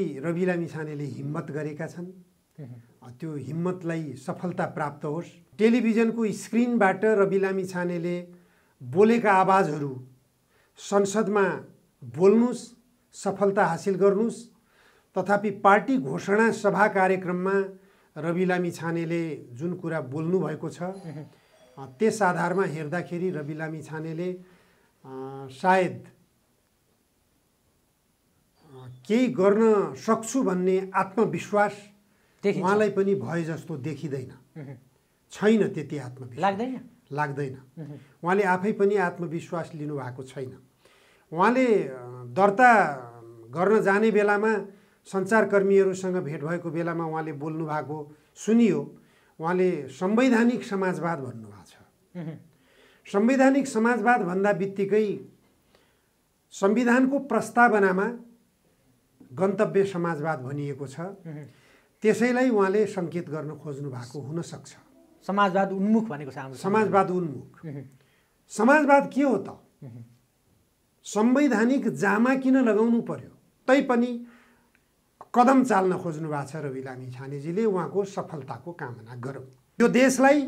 रवि लामी हिम्मत गरेका छन् त्यो हिम्मतलाई सफलता प्राप्त होस् टेलिभिजनको स्क्रिनबाट रवि लामी छानेले बोलेका आवाजहरू संसदमा बोल्नुहोस् सफलता हासिल गर्नुहोस् तथापि पार्टी घोषणा सभा कार्यक्रममा रवि लामी छानेले जुन कुरा बोल्नुभएको छ त्यस आधारमा हेर्दाखेरि रवि लामी छानेले सायद केही गर्न सक्छु भन्ने आत्मविश्वास उहाँलाई पनि भए जस्तो देखिँदैन छैन त्यति आत्मविश्वास लाग्दैन लाग्दैन उहाँले आफै पनि आत्मविश्वास लिनुभएको छैन उहाँले दर्ता गर्न जाने बेलामा सञ्चारकर्मीहरूसँग भेट भएको बेलामा उहाँले बोल्नु भएको सुनियो उहाँले संवैधानिक समाजवाद भन्नुभएको छ संवैधानिक समाजवाद भन्दा बित्तिकै संविधानको प्रस्तावनामा गन्तव्य समाजवाद भनिएको छ त्यसैलाई उहाँले सङ्केत गर्न खोज्नु भएको हुनसक्छ समाजवाद उन्मुख भनेको छ समाजवाद उन्मुख समाजवाद के हो त संवैधानिक जामा किन लगाउनु पर्यो तैपनि कदम चाल्न खोज्नु भएको छ रवि लामी छानेजीले उहाँको सफलताको कामना गरौँ यो देशलाई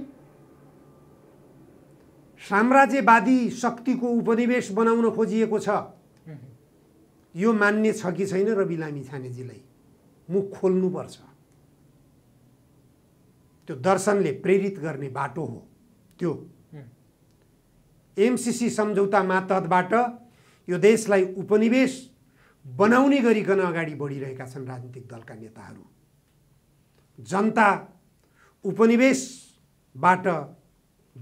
साम्राज्यवादी शक्तिको उपनिवेश बनाउन खोजिएको छ यो मान्ने छ कि छैन रवि लामी छानेजीलाई मुख खोल्नुपर्छ त्यो दर्शनले प्रेरित गर्ने बाटो हो त्यो एमसिसी सम्झौता मातहतबाट यो देशलाई उपनिवेश बनाउने गरिकन अगाडि बढिरहेका छन् राजनीतिक दलका नेताहरू जनता उपनिवेशबाट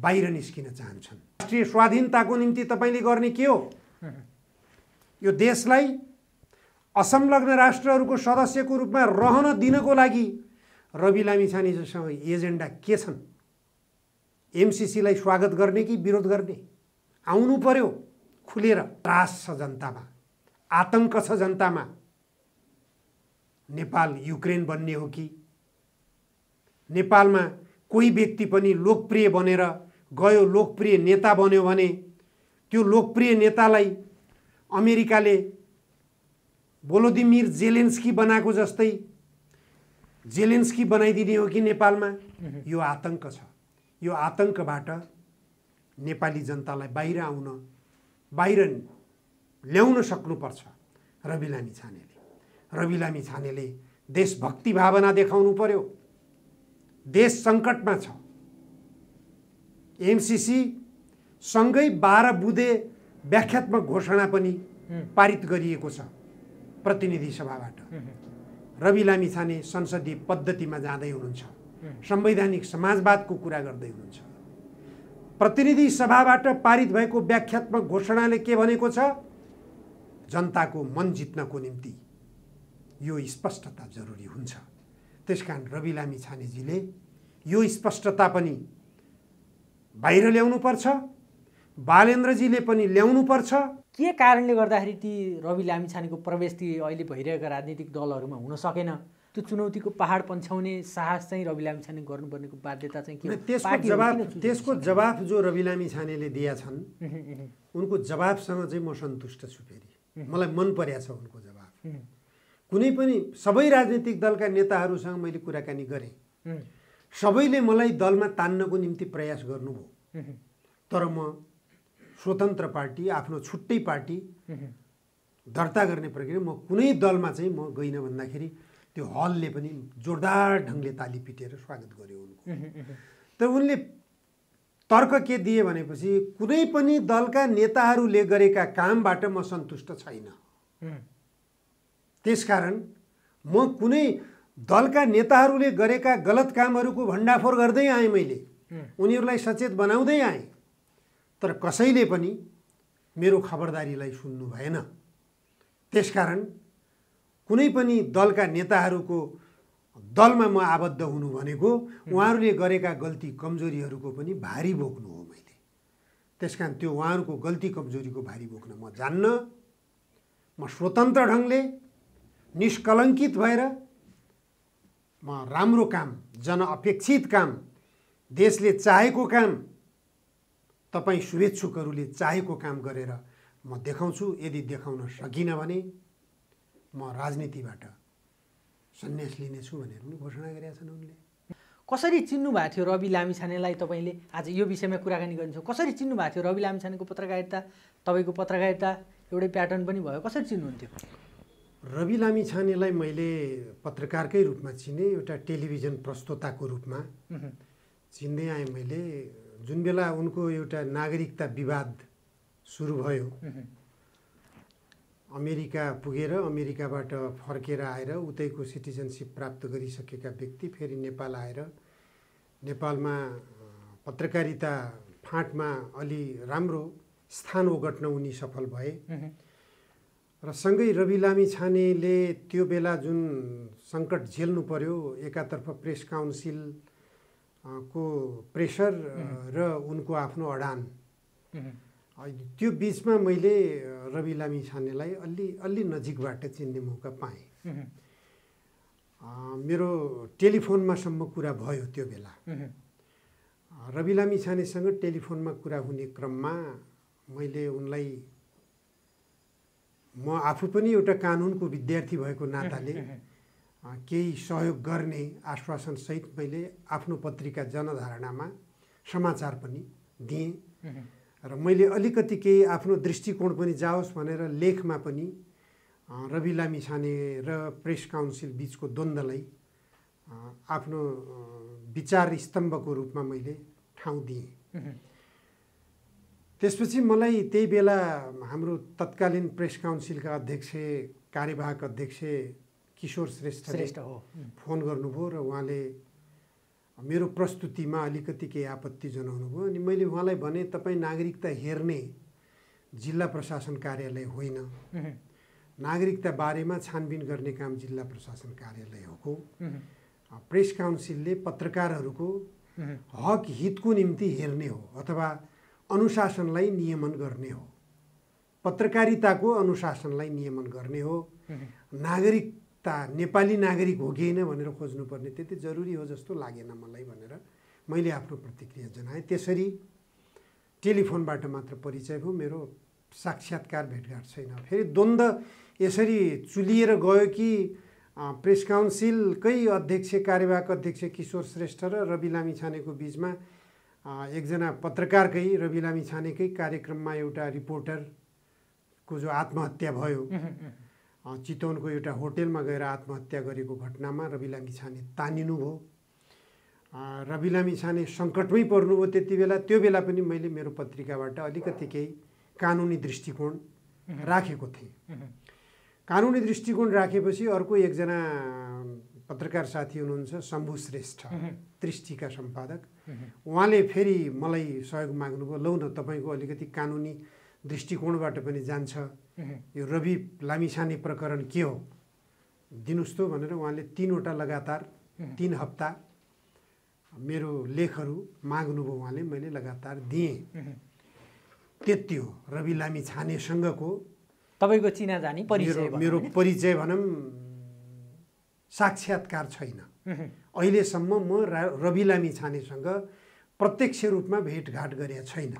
बाहिर निस्किन चाहन्छन् राष्ट्रिय स्वाधीनताको निम्ति तपाईँले गर्ने के हो यो देशलाई असंलग्न राष्ट्रहरूको सदस्यको रूपमा रहन दिनको लागि रवि लामिछानेजसँग एजेन्डा के छन् एमसिसीलाई स्वागत गर्ने कि विरोध गर्ने आउनु पर्यो खुलेर त्रास छ जनतामा आतङ्क छ जनतामा नेपाल युक्रेन बन्ने हो कि नेपालमा कोही व्यक्ति पनि लोकप्रिय बनेर गयो लोकप्रिय नेता बन्यो भने त्यो लोकप्रिय नेतालाई अमेरिकाले बोलोदिमिर जेलेन्स्की बनाएको जस्तै जेलेन्स्की बनाइदिने हो कि नेपालमा यो आतङ्क छ यो आतङ्कबाट नेपाली जनतालाई बाहिर आउन बाहिर ल्याउन सक्नुपर्छ रवि लामी छानेले रवि लामी छानेले देशभक्ति भावना देखाउनु पर्यो देश सङ्कटमा छ एमसिसी सँगै बाह्र बुधे व्याख्यात्मक घोषणा पनि पारित गरिएको छ प्रतिनिधि सभाबाट रवि लामिछाने संसदीय पद्धतिमा जाँदै हुनुहुन्छ संवैधानिक समाजवादको कुरा गर्दै हुनुहुन्छ प्रतिनिधि सभाबाट पारित भएको व्याख्यात्मक घोषणाले के भनेको छ जनताको मन जित्नको निम्ति यो स्पष्टता जरुरी हुन्छ त्यस कारण रवि लामी छानेजीले यो स्पष्टता पनि बाहिर ल्याउनुपर्छ बालेन्द्रजीले पनि ल्याउनु पर्छ के कारणले गर्दाखेरि ती रवि लामिछानेको प्रवेश ती अहिले भइरहेका राजनीतिक दलहरूमा हुन सकेन त्यो चुनौतीको पहाड पन्छ्याउने साहस चाहिँ रवि लामिछाने गर्नुपर्नेको बाध्यता चाहिँ के त्यसको जवाफ त्यसको जवाब जो रवि लामिछानेले दिएका छन् उनको जवाबसँग चाहिँ म सन्तुष्ट छु फेरि मलाई मन परेको छ उनको जवाब कुनै पनि सबै राजनीतिक दलका नेताहरूसँग मैले कुराकानी गरेँ सबैले मलाई दलमा तान्नको निम्ति प्रयास गर्नुभयो तर म स्वतन्त्र पार्टी आफ्नो छुट्टै पार्टी दर्ता गर्ने प्रक्रिया म कुनै दलमा चाहिँ म गइनँ भन्दाखेरि त्यो हलले पनि जोरदार ढङ्गले ताली पिटेर स्वागत गर्यो उनको तर उनले तर्क के दिए भनेपछि कुनै पनि दलका नेताहरूले गरेका कामबाट म सन्तुष्ट छैन त्यसकारण म कुनै दलका नेताहरूले गरेका गलत कामहरूको भण्डाफोर गर्दै आएँ मैले उनीहरूलाई सचेत बनाउँदै आएँ तर कसैले पनि मेरो खबरदारीलाई सुन्नु भएन त्यसकारण कुनै पनि दलका नेताहरूको दलमा म आबद्ध हुनु भनेको उहाँहरूले गरेका गल्ती कमजोरीहरूको पनि भारी बोक्नु हो मैले त्यस कारण त्यो उहाँहरूको गल्ती कमजोरीको भारी बोक्न म जान्न म स्वतन्त्र ढङ्गले निष्कलङ्कित भएर म राम्रो काम जनअपेक्षित काम देशले चाहेको काम तपाईँ शुभेच्छुकहरूले चाहेको काम गरेर म देखाउँछु यदि देखाउन सकिनँ भने म राजनीतिबाट सन्यास लिनेछु भनेर पनि घोषणा गरेका छन् उनले कसरी चिन्नु भएको थियो रवि लामिछानेलाई तपाईँले आज यो विषयमा कुराकानी गर्नुहुन्छ कसरी चिन्नु भएको थियो रवि लामिछानेको पत्रकारिता तपाईँको पत्रकारिता एउटै प्याटर्न पनि भयो कसरी चिन्नुहुन्थ्यो रवि लामिछानेलाई मैले पत्रकारकै रूपमा चिने एउटा टेलिभिजन प्रस्तोताको रूपमा चिन्दै आएँ मैले जुन बेला उनको एउटा नागरिकता विवाद सुरु भयो अमेरिका पुगेर अमेरिकाबाट फर्केर आएर उतैको सिटिजनसिप प्राप्त गरिसकेका व्यक्ति फेरि नेपाल आएर नेपालमा पत्रकारिता फाँटमा अलि राम्रो स्थान ओगट्न उनी सफल भए र सँगै रवि लामी छानेले त्यो बेला जुन सङ्कट झेल्नु पर्यो एकातर्फ प्रेस काउन्सिल को प्रेसर र उनको आफ्नो अडान त्यो बिचमा मैले रवि लामी छानेलाई अलि अलि नजिकबाट चिन्ने मौका पाएँ मेरो टेलिफोनमासम्म कुरा भयो त्यो बेला रवि लामी छानेसँग टेलिफोनमा कुरा हुने क्रममा मैले उनलाई म आफू पनि एउटा कानुनको विद्यार्थी भएको नाताले केही सहयोग गर्ने आश्वासनसहित मैले आफ्नो पत्रिका जनधारणामा समाचार पनि दिएँ र मैले अलिकति केही आफ्नो दृष्टिकोण पनि जाओस् भनेर लेखमा पनि रवि लामी छाने र प्रेस काउन्सिल बिचको द्वन्द्वलाई आफ्नो विचार स्तम्भको रूपमा मैले ठाउँ दिएँ त्यसपछि मलाई त्यही बेला हाम्रो तत्कालीन प्रेस काउन्सिलका अध्यक्ष कार्यवाहक अध्यक्ष किशोर श्रेष्ठ श्रेष्ठ हो फोन गर्नुभयो र उहाँले मेरो प्रस्तुतिमा अलिकति केही आपत्ति जनाउनु भयो अनि मैले उहाँलाई भने तपाईँ नागरिकता हेर्ने जिल्ला प्रशासन कार्यालय होइन नागरिकता बारेमा छानबिन गर्ने काम जिल्ला प्रशासन कार्यालय हो प्रेस काउन्सिलले पत्रकारहरूको हक हितको निम्ति हेर्ने हो अथवा अनुशासनलाई नियमन गर्ने हो पत्रकारिताको अनुशासनलाई नियमन गर्ने हो नागरिक ता नेपाली नागरिक हो कि होइन भनेर खोज्नुपर्ने त्यति जरुरी हो जस्तो लागेन मलाई भनेर मैले आफ्नो प्रतिक्रिया जनाएँ त्यसरी टेलिफोनबाट मात्र परिचय भयो मेरो साक्षात्कार भेटघाट छैन फेरि द्वन्द यसरी चुलिएर गयो कि प्रेस काउन्सिलकै अध्यक्ष कार्यवाहक अध्यक्ष किशोर श्रेष्ठ र रवि लामी छानेको बिचमा एकजना पत्रकारकै रवि लामी छानेकै कार्यक्रममा एउटा रिपोर्टरको जो आत्महत्या भयो चितवनको एउटा होटेलमा गएर आत्महत्या गरेको घटनामा रवि लामी छाने तानिनुभयो रवि लामी छाने सङ्कटमै पर्नुभयो त्यति बेला त्यो बेला पनि मैले मेरो पत्रिकाबाट अलिकति केही कानुनी दृष्टिकोण राखेको थिएँ कानुनी दृष्टिकोण राखेपछि अर्को एकजना पत्रकार साथी हुनुहुन्छ शम्भु श्रेष्ठ दृष्टिका सम्पादक उहाँले फेरि मलाई सहयोग माग्नुभयो लौ न तपाईँको अलिकति कानुनी दृष्टिकोणबाट पनि जान्छ यो रवि लामिछाने प्रकरण के हो दिनुहोस् त भनेर उहाँले तिनवटा लगातार तिन हप्ता मेरो लेखहरू माग्नुभयो उहाँले मैले लगातार दिएँ त्यति हो रवि लामी छानेसँगको तपाईँको चिनाजानी परिचय मेरो परिचय भनौँ साक्षात्कार छैन अहिलेसम्म म रा रवि लामी छानेसँग प्रत्यक्ष रूपमा भेटघाट गरे छैन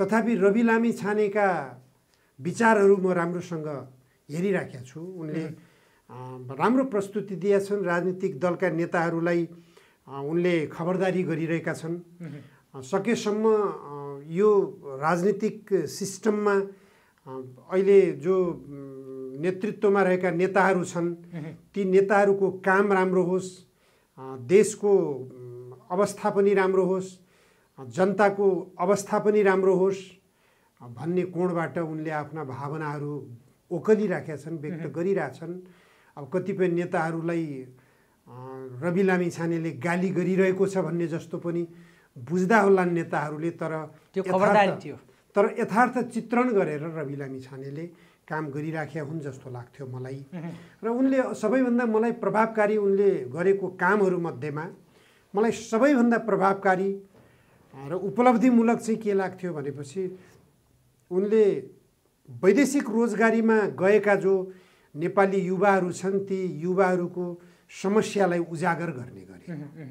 तथापि रवि लामी छानेका विचारहरू म राम्रोसँग हेरिराखेको छु उनले राम्रो प्रस्तुति दिएका छन् राजनीतिक दलका नेताहरूलाई उनले खबरदारी गरिरहेका छन् सकेसम्म यो राजनीतिक सिस्टममा अहिले जो नेतृत्वमा रहेका नेताहरू छन् ती नेताहरूको काम राम्रो होस् देशको अवस्था पनि राम्रो होस् जनताको अवस्था पनि राम्रो होस् भन्ने कोणबाट उनले आफ्ना भावनाहरू ओकलिराखेका छन् व्यक्त गरिरहेछन् अब कतिपय नेताहरूलाई रवि लामी छानेले गाली गरिरहेको छ भन्ने जस्तो पनि बुझ्दा होला नेताहरूले तर त्यो तर यथार्थ चित्रण गरेर रवि लामी छानेले काम गरिराखेका हुन् जस्तो लाग्थ्यो मलाई र उनले सबैभन्दा मलाई प्रभावकारी उनले गरेको कामहरूमध्येमा मलाई सबैभन्दा प्रभावकारी र उपलब्धिमूलक चाहिँ के लाग्थ्यो भनेपछि उनले वैदेशिक रोजगारीमा गएका जो नेपाली युवाहरू छन् ती युवाहरूको समस्यालाई उजागर गर्ने गरे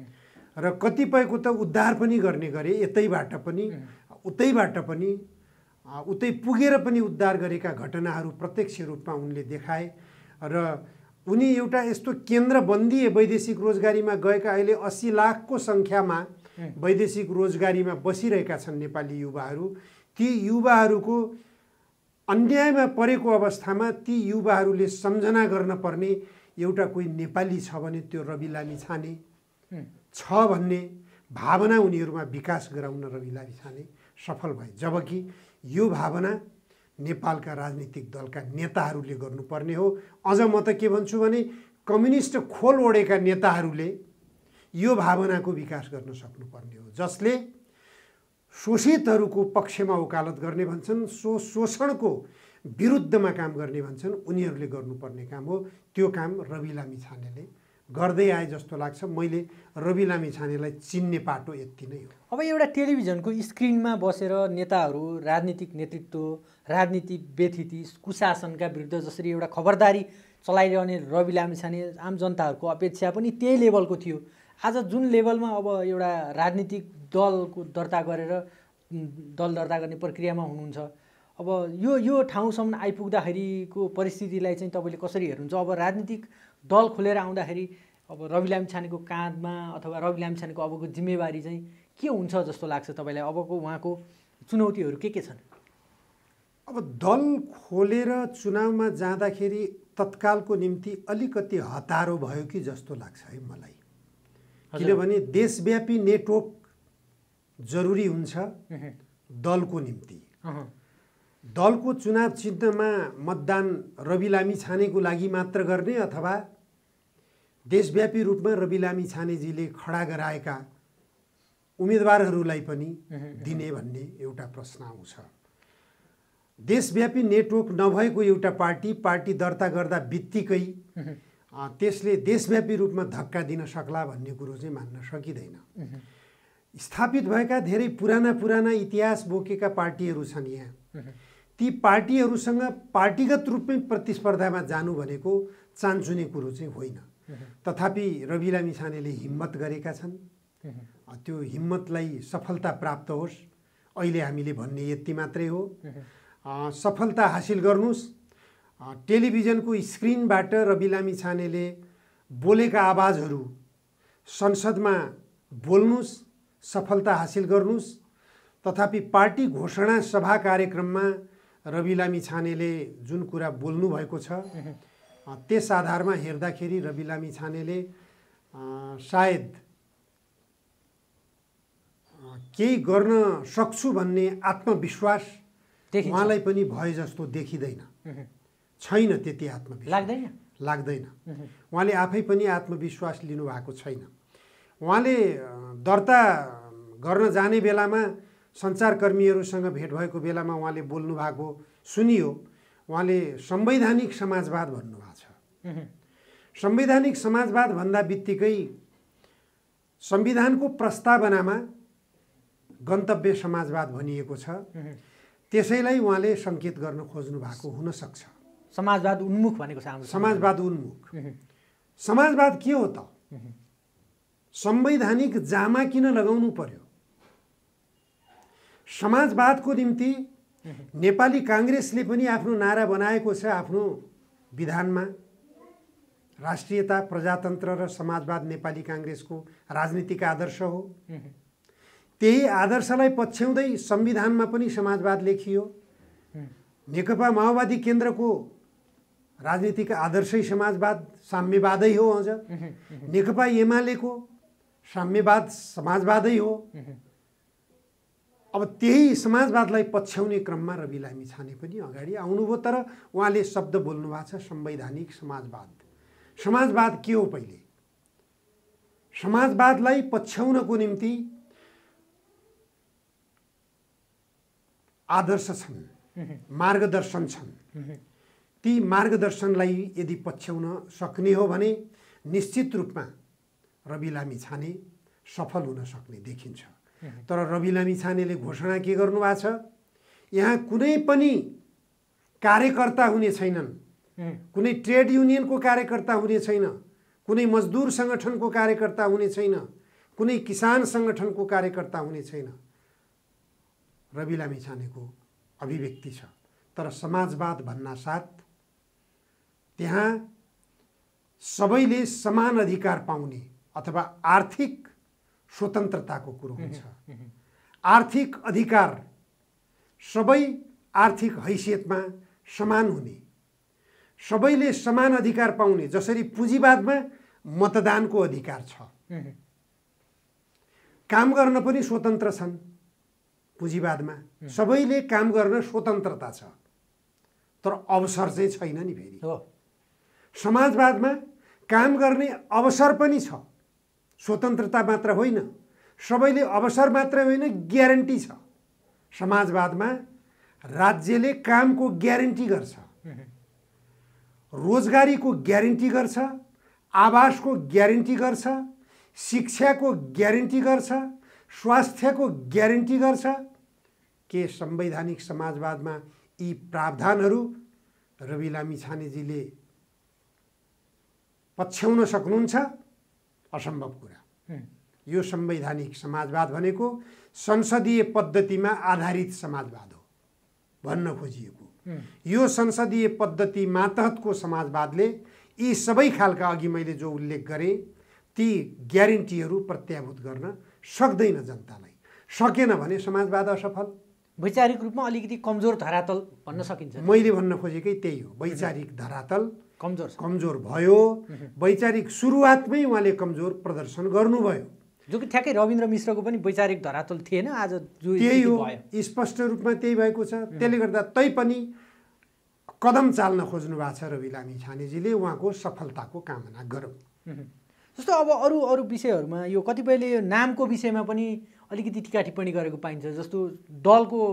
र कतिपयको त उद्धार पनि गर्ने गरे यतैबाट पनि उतैबाट पनि उतै पुगेर पनि उद्धार गरेका घटनाहरू प्रत्यक्ष रूपमा उनले देखाए र उनी एउटा यस्तो केन्द्र वैदेशिक रोजगारीमा गएका अहिले अस्सी लाखको सङ्ख्यामा वैदेशिक रोजगारीमा बसिरहेका छन् नेपाली युवाहरू ती युवाहरूको अन्यायमा परेको अवस्थामा ती युवाहरूले सम्झना गर्न पर्ने एउटा कोही नेपाली छ भने त्यो रवि लामी छाने छ भन्ने भावना उनीहरूमा विकास गराउन रवि लामी छाने सफल भए जबकि यो भावना नेपालका राजनीतिक दलका नेताहरूले गर्नुपर्ने हो अझ म त के भन्छु भने कम्युनिस्ट खोल ओडेका नेताहरूले यो भावनाको विकास गर्न सक्नुपर्ने हो जसले शोषितहरूको पक्षमा वकालत गर्ने भन्छन् सो शोषणको विरुद्धमा काम गर्ने भन्छन् उनीहरूले गर्नुपर्ने काम हो त्यो काम रवि लामी छानेले गर्दै आएँ जस्तो लाग्छ मैले रवि लामी छानेलाई चिन्ने पाटो यति नै हो अब एउटा टेलिभिजनको स्क्रिनमा बसेर नेताहरू राजनीतिक नेतृत्व राजनीति व्यथिति कुशासनका विरुद्ध जसरी एउटा खबरदारी चलाइरहने रवि लामी छाने आम जनताहरूको अपेक्षा पनि त्यही लेभलको थियो आज जुन लेभलमा अब एउटा राजनीतिक दलको दर्ता गरेर दल दर्ता गर्ने प्रक्रियामा हुनुहुन्छ अब यो यो ठाउँसम्म आइपुग्दाखेरिको परिस्थितिलाई चाहिँ तपाईँले कसरी हेर्नुहुन्छ अब राजनीतिक दल खोलेर आउँदाखेरि अब रवि लामिछानेको काँधमा अथवा रवि लामिछानेको अबको जिम्मेवारी चाहिँ के हुन्छ जस्तो लाग्छ तपाईँलाई अबको उहाँको चुनौतीहरू के के छन् अब दल खोलेर चुनावमा जाँदाखेरि तत्कालको निम्ति अलिकति हतारो भयो कि जस्तो लाग्छ है मलाई किनभने देशव्यापी नेटवर्क जरुरी हुन्छ दलको निम्ति दलको चुनाव चिन्हमा मतदान रवि लामी छानेको लागि मात्र गर्ने अथवा देशव्यापी रूपमा रवि लामी छानेजीले खडा गराएका उम्मेदवारहरूलाई पनि दिने भन्ने एउटा प्रश्न आउँछ देशव्यापी नेटवर्क नभएको एउटा पार्टी पार्टी दर्ता गर्दा बित्तिकै त्यसले देशव्यापी रूपमा धक्का दिन सक्ला भन्ने कुरो चाहिँ मान्न सकिँदैन स्थापित भएका धेरै पुराना पुराना इतिहास बोकेका पार्टीहरू छन् यहाँ ती पार्टीहरूसँग पार्टीगत रूपमै प्रतिस्पर्धामा जानु भनेको चान्चुने कुरो चाहिँ होइन तथापि रवि लामी हिम्मत गरेका छन् त्यो हिम्मतलाई सफलता प्राप्त होस् अहिले हामीले भन्ने यति मात्रै हो सफलता हासिल गर्नुहोस् टेलिभिजनको स्क्रिनबाट रवि लामी छानेले बोलेका आवाजहरू संसदमा बोल्नुहोस् सफलता हासिल गर्नुहोस् तथापि पार्टी घोषणा सभा कार्यक्रममा रवि लामी छानेले जुन कुरा बोल्नुभएको छ त्यस आधारमा हेर्दाखेरि रवि लामी छानेले सायद केही गर्न सक्छु भन्ने आत्मविश्वास उहाँलाई पनि भए जस्तो देखिँदैन छैन त्यति आत्मविश्वास लाग्दैन लाग्दैन उहाँले आफै पनि आत्मविश्वास लिनुभएको छैन उहाँले दर्ता गर्न जाने बेलामा सञ्चारकर्मीहरूसँग भेट भएको बेलामा उहाँले बोल्नु भएको सुनियो उहाँले संवैधानिक समाजवाद भन्नुभएको छ संवैधानिक समाजवाद भन्दा बित्तिकै संविधानको प्रस्तावनामा गन्तव्य समाजवाद भनिएको छ त्यसैलाई उहाँले सङ्केत गर्न खोज्नु भएको हुनसक्छ समाजवाद उन्मुख भनेको छ समाजवाद उन्मुख समाजवाद के हो त संवैधानिक जामा किन लगाउनु पर्यो समाजवादको निम्ति नेपाली काङ्ग्रेसले पनि आफ्नो नारा बनाएको छ आफ्नो विधानमा राष्ट्रियता प्रजातन्त्र र समाजवाद नेपाली काङ्ग्रेसको राजनीतिक आदर्श हो त्यही आदर्शलाई पछ्याउँदै संविधानमा पनि समाजवाद लेखियो नेकपा माओवादी केन्द्रको राजनीतिक आदर्शै समाजवाद साम्यवादै हो अझ नेकपा एमालेको साम्यवाद समाजवादै हो अब त्यही समाजवादलाई पछ्याउने क्रममा रवि लामी छाने पनि अगाडि आउनुभयो तर उहाँले शब्द बोल्नु भएको छ संवैधानिक समाजवाद समाजवाद के हो पहिले समाजवादलाई पछ्याउनको निम्ति आदर्श छन् मार्गदर्शन छन् ती मार्गदर्शनलाई यदि पछ्याउन सक्ने हो भने निश्चित रूपमा रवि लामी छाने सफल हुन सक्ने देखिन्छ तर रवि लामी छानेले घोषणा के गर्नुभएको छ यहाँ कुनै पनि कार्यकर्ता हुने छैनन् कुनै ट्रेड युनियनको कार्यकर्ता हुने छैन कुनै मजदुर सङ्गठनको कार्यकर्ता हुने छैन कुनै किसान सङ्गठनको कार्यकर्ता हुने छैन रवि लामी छानेको अभिव्यक्ति छ तर समाजवाद भन्ना साथ त्यहाँ सबैले समान अधिकार पाउने अथवा आर्थिक स्वतन्त्रताको कुरो हुन्छ आर्थिक अधिकार सबै आर्थिक हैसियतमा समान हुने सबैले समान अधिकार पाउने जसरी पुँजीवादमा मतदानको अधिकार छ काम गर्न पनि स्वतन्त्र छन् पुँजीवादमा सबैले काम गर्न स्वतन्त्रता छ तर अवसर चाहिँ छैन नि फेरि समाजवादमा काम गर्ने अवसर पनि छ स्वतन्त्रता मात्र होइन सबैले अवसर मात्र होइन ग्यारेन्टी छ समाजवादमा राज्यले कामको ग्यारेन्टी गर्छ रोजगारीको ग्यारेन्टी गर्छ आवासको ग्यारेन्टी गर्छ शिक्षाको ग्यारेन्टी गर्छ स्वास्थ्यको ग्यारेन्टी गर्छ के संवैधानिक समाजवादमा यी प्रावधानहरू रवि लामी छानेजीले पछ्याउन सक्नुहुन्छ असम्भव कुरा यो संवैधानिक समाजवाद भनेको संसदीय पद्धतिमा आधारित समाजवाद हो भन्न खोजिएको यो संसदीय पद्धति मातहतको समाजवादले यी सबै खालका अघि मैले जो उल्लेख गरेँ ती ग्यारेन्टीहरू प्रत्याभूत गर्न सक्दैन जनतालाई सकेन भने समाजवाद असफल वैचारिक रूपमा अलिकति कमजोर धरातल भन्न सकिन्छ मैले भन्न खोजेकै त्यही हो वैचारिक धरातल कमजोर कमजोर भयो वैचारिक सुरुवातमै उहाँले कमजोर प्रदर्शन गर्नुभयो जो कि ठ्याक्कै रविन्द्र मिश्रको पनि वैचारिक धरातल थिएन आज जो त्यही हो स्पष्ट रूपमा त्यही भएको छ त्यसले गर्दा तै पनि कदम चाल्न खोज्नु भएको छ रवि लामी छानेजीले उहाँको सफलताको कामना गरौँ जस्तो अब अरू अरू विषयहरूमा यो कतिपयले यो नामको विषयमा पनि अलिकति टिका टिप्पणी गरेको पाइन्छ जस्तो दलको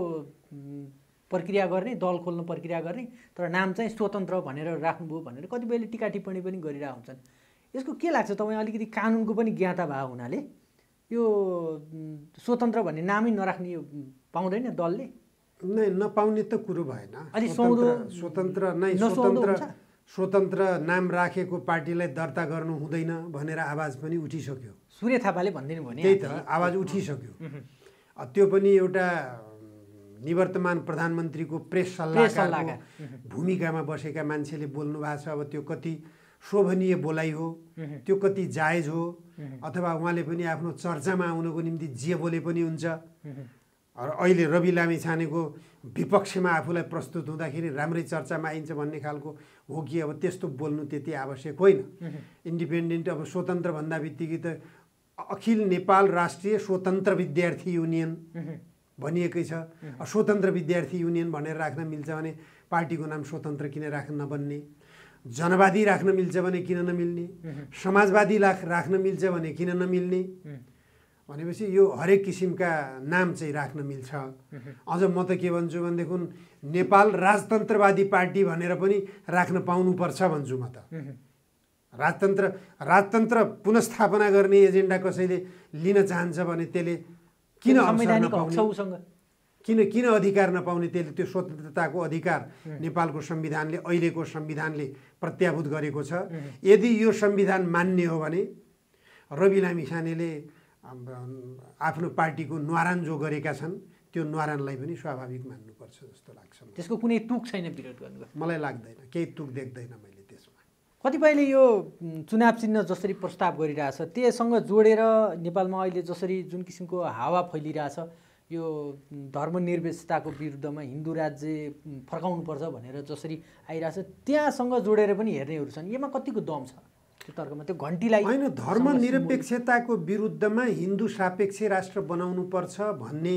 प्रक्रिया गर्ने दल खोल्न प्रक्रिया गर्ने तर नाम चाहिँ स्वतन्त्र भनेर राख्नुभयो भनेर कतिपयले टिका टिप्पणी पनि गरिरहेको हुन्छन् यसको के लाग्छ तपाईँ अलिकति कानुनको पनि ज्ञाता भएको हुनाले यो स्वतन्त्र भन्ने नामै नराख्ने पाउँदैन दलले नै नपाउने त कुरो भएन अलिक स्वतन्त्र नै स्वतन्त्र स्वतन्त्र नाम राखेको पार्टीलाई दर्ता गर्नु हुँदैन भनेर आवाज पनि उठिसक्यो सूर्य थापाले भनिदिनु भयो त्यही त आवाज उठिसक्यो त्यो पनि एउटा निवर्तमान प्रधानमन्त्रीको प्रेस सल्लाहकारको भूमिकामा बसेका मान्छेले बोल्नु भएको छ अब त्यो कति शोभनीय बोलाइ हो त्यो कति जायज हो अथवा उहाँले पनि आफ्नो चर्चामा आउनको निम्ति जे बोले पनि हुन्छ र अहिले रवि लामी छानेको विपक्षमा आफूलाई प्रस्तुत हुँदाखेरि राम्रै चर्चामा आइन्छ भन्ने खालको हो कि अब त्यस्तो बोल्नु त्यति आवश्यक होइन इन्डिपेन्डेन्ट अब स्वतन्त्र भन्दा बित्तिकै त अखिल नेपाल राष्ट्रिय स्वतन्त्र विद्यार्थी युनियन भनिएकै छ स्वतन्त्र विद्यार्थी युनियन भनेर राख्न मिल्छ भने पार्टीको नाम स्वतन्त्र किन राख्न नबन्ने जनवादी राख्न मिल्छ भने किन नमिल्ने समाजवादी राख राख्न मिल्छ भने किन नमिल्ने भनेपछि यो हरेक किसिमका नाम चाहिँ राख्न मिल्छ अझ म त के भन्छु भनेदेखि नेपाल राजतन्त्रवादी पार्टी भनेर पनि राख्न पाउनुपर्छ भन्छु म त राजतन्त्र राजतन्त्र पुनस्थापना गर्ने एजेन्डा कसैले लिन चाहन्छ भने त्यसले किन संवैधानिक हक छ उसँग किन किन अधिकार नपाउने त्यसले त्यो स्वतन्त्रताको अधिकार नेपालको संविधानले अहिलेको संविधानले प्रत्याभूत गरेको छ यदि यो संविधान मान्ने हो भने रवि लामी सानेले आफ्नो पार्टीको जो गरेका छन् त्यो न्वारानलाई पनि स्वाभाविक मान्नुपर्छ जस्तो लाग्छ त्यसको कुनै तुक छैन विरोध गर्नु मलाई लाग्दैन केही तुक देख्दैन मैले कतिपयले यो चुनाव चिन्ह जसरी प्रस्ताव गरिरहेछ त्यससँग जोडेर नेपालमा अहिले जसरी जुन किसिमको हावा फैलिरहेछ यो धर्मनिरपेक्षताको विरुद्धमा हिन्दू राज्य फर्काउनुपर्छ भनेर जसरी आइरहेछ त्यहाँसँग जोडेर पनि हेर्नेहरू छन् यसमा कतिको दम छ त्यो तर्कमा त्यो घन्टीलाई होइन धर्मनिरपेक्षताको विरुद्धमा हिन्दू सापेक्ष राष्ट्र बनाउनुपर्छ भन्ने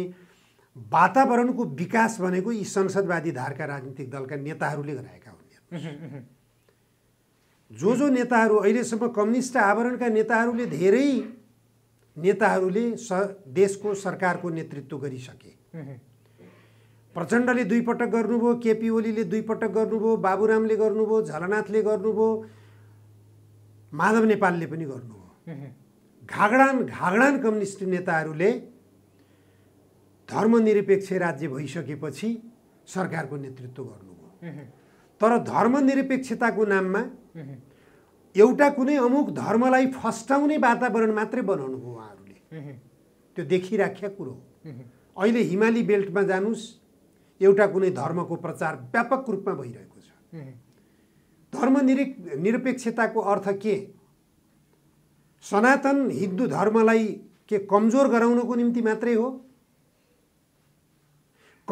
वातावरणको विकास भनेको यी संसदवादी धारका राजनीतिक दलका नेताहरूले गराएका हुन् जो जो नेताहरू अहिलेसम्म कम्युनिस्ट आवरणका नेताहरूले धेरै नेताहरूले स देशको सरकारको नेतृत्व गरिसके प्रचण्डले दुईपटक गर्नुभयो केपी ओलीले दुईपटक गर्नुभयो बाबुरामले गर्नुभयो झलनाथले गर्नुभयो माधव नेपालले पनि गर्नुभयो घागडान घागडान कम्युनिस्ट नेताहरूले धर्मनिरपेक्ष राज्य भइसकेपछि सरकारको नेतृत्व गर्नुभयो तर धर्मनिरपेक्षताको नाममा एउटा कुनै अमुक धर्मलाई फस्टाउने वातावरण मात्रै बनाउनु हो उहाँहरूले त्यो देखिराख्या कुरो हो अहिले हिमाली बेल्टमा जानुस् एउटा कुनै धर्मको प्रचार व्यापक रूपमा भइरहेको छ धर्म निरपेक्षताको अर्थ के सनातन हिन्दू धर्मलाई के कमजोर गराउनको निम्ति मात्रै हो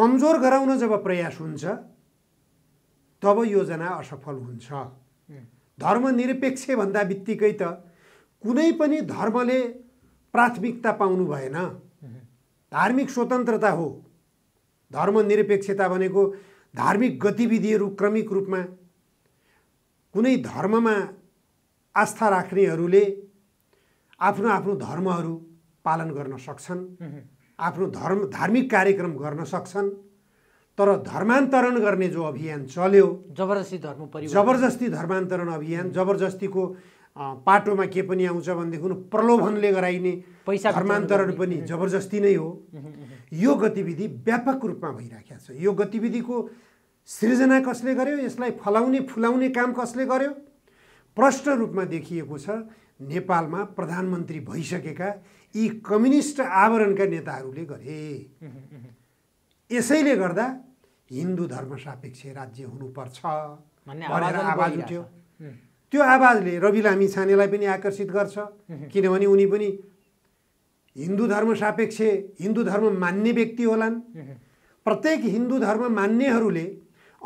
कमजोर गराउन जब प्रयास हुन्छ तब योजना असफल हुन्छ धर्मनिरपेक्ष भन्दा बित्तिकै त कुनै पनि धर्मले प्राथमिकता पाउनु भएन धार्मिक स्वतन्त्रता हो धर्मनिरपेक्षता भनेको धार्मिक गतिविधिहरू क्रमिक रूपमा कुनै धर्ममा आस्था राख्नेहरूले आफ्नो आफ्नो धर्महरू पालन गर्न सक्छन् आफ्नो धर्म धार्मिक कार्यक्रम गर्न सक्छन् तर धर्मान्तरण गर्ने जो अभियान चल्यो जबरजस्ती धर्म जबरजस्ती धर्मान्तरण अभियान जबरजस्तीको पाटोमा के पनि आउँछ भनेदेखि प्रलोभनले गराइने पैसा धर्मान्तरण पनि जबरजस्ती नै हो यो गतिविधि व्यापक रूपमा भइराखेको छ यो गतिविधिको सृजना कसले गर्यो यसलाई फलाउने फुलाउने काम कसले गर्यो प्रष्ट रूपमा देखिएको छ नेपालमा प्रधानमन्त्री भइसकेका यी कम्युनिस्ट आवरणका नेताहरूले गरे यसैले गर्दा हिन्दू धर्म सापेक्ष राज्य हुनुपर्छ भनेर आवाज उठ्यो त्यो आवाजले रवि लामी छानेलाई पनि आकर्षित गर्छ किनभने उनी पनि हिन्दू धर्म सापेक्ष हिन्दू धर्म मान्ने व्यक्ति होलान् प्रत्येक हिन्दू धर्म मान्नेहरूले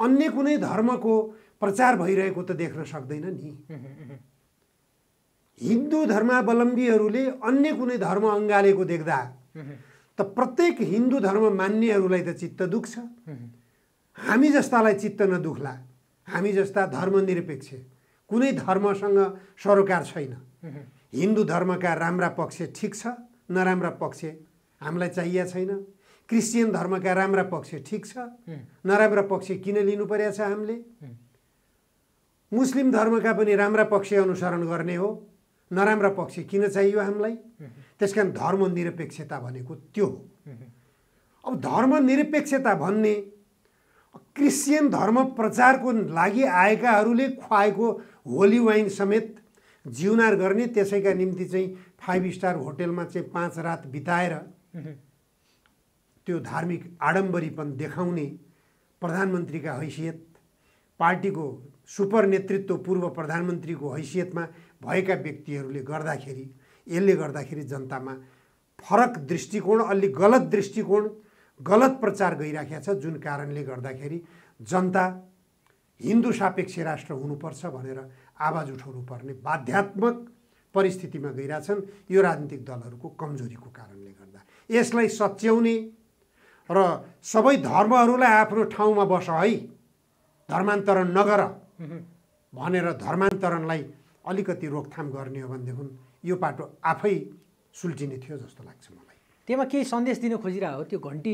अन्य कुनै धर्मको प्रचार भइरहेको त देख्न सक्दैन नि हिन्दू धर्मावलम्बीहरूले अन्य कुनै धर्म अँगालेको देख्दा त प्रत्येक हिन्दू धर्म मान्नेहरूलाई त चित्त दुख्छ हामी जस्तालाई चित्त नदुख्ला हामी जस्ता धर्मनिरपेक्ष कुनै धर्मसँग सरोकार छैन हिन्दू धर्मका राम्रा पक्ष ठिक छ नराम्रा पक्ष हामीलाई चाहिएको छैन क्रिस्चियन धर्मका राम्रा पक्ष ठिक छ नराम्रा पक्ष किन लिनु परेको छ हामीले मुस्लिम धर्मका पनि राम्रा पक्ष अनुसरण गर्ने हो नराम्रा पक्ष किन चाहियो हामीलाई त्यस कारण धर्मनिरपेक्षता भनेको त्यो हो अब धर्मनिरपेक्षता भन्ने क्रिस्चियन धर्म प्रचारको लागि आएकाहरूले खुवाएको होली वाइन समेत जिउनार गर्ने त्यसैका निम्ति चाहिँ फाइभ स्टार होटेलमा चाहिँ पाँच रात बिताएर त्यो धार्मिक आडम्बरीपन देखाउने प्रधानमन्त्रीका हैसियत पार्टीको सुपर नेतृत्व पूर्व प्रधानमन्त्रीको हैसियतमा भएका व्यक्तिहरूले गर्दाखेरि यसले गर्दाखेरि जनतामा फरक दृष्टिकोण अलि गलत दृष्टिकोण गलत प्रचार गइराखेको छ जुन कारणले गर्दाखेरि जनता हिन्दू सापेक्ष राष्ट्र हुनुपर्छ भनेर आवाज उठाउनु पर्ने बाध्यात्मक परिस्थितिमा गइरहेछन् यो राजनीतिक दलहरूको कमजोरीको कारणले गर्दा यसलाई सच्याउने र सबै धर्महरूलाई आफ्नो ठाउँमा बस है धर्मान्तरण नगर भनेर धर्मान्तरणलाई अलिकति रोकथाम गर्ने हो भनेदेखि यो बाटो आफै सुल्टिने थियो जस्तो लाग्छ मलाई त्यसमा केही सन्देश दिन खोजिरहेको हो त्यो घन्टी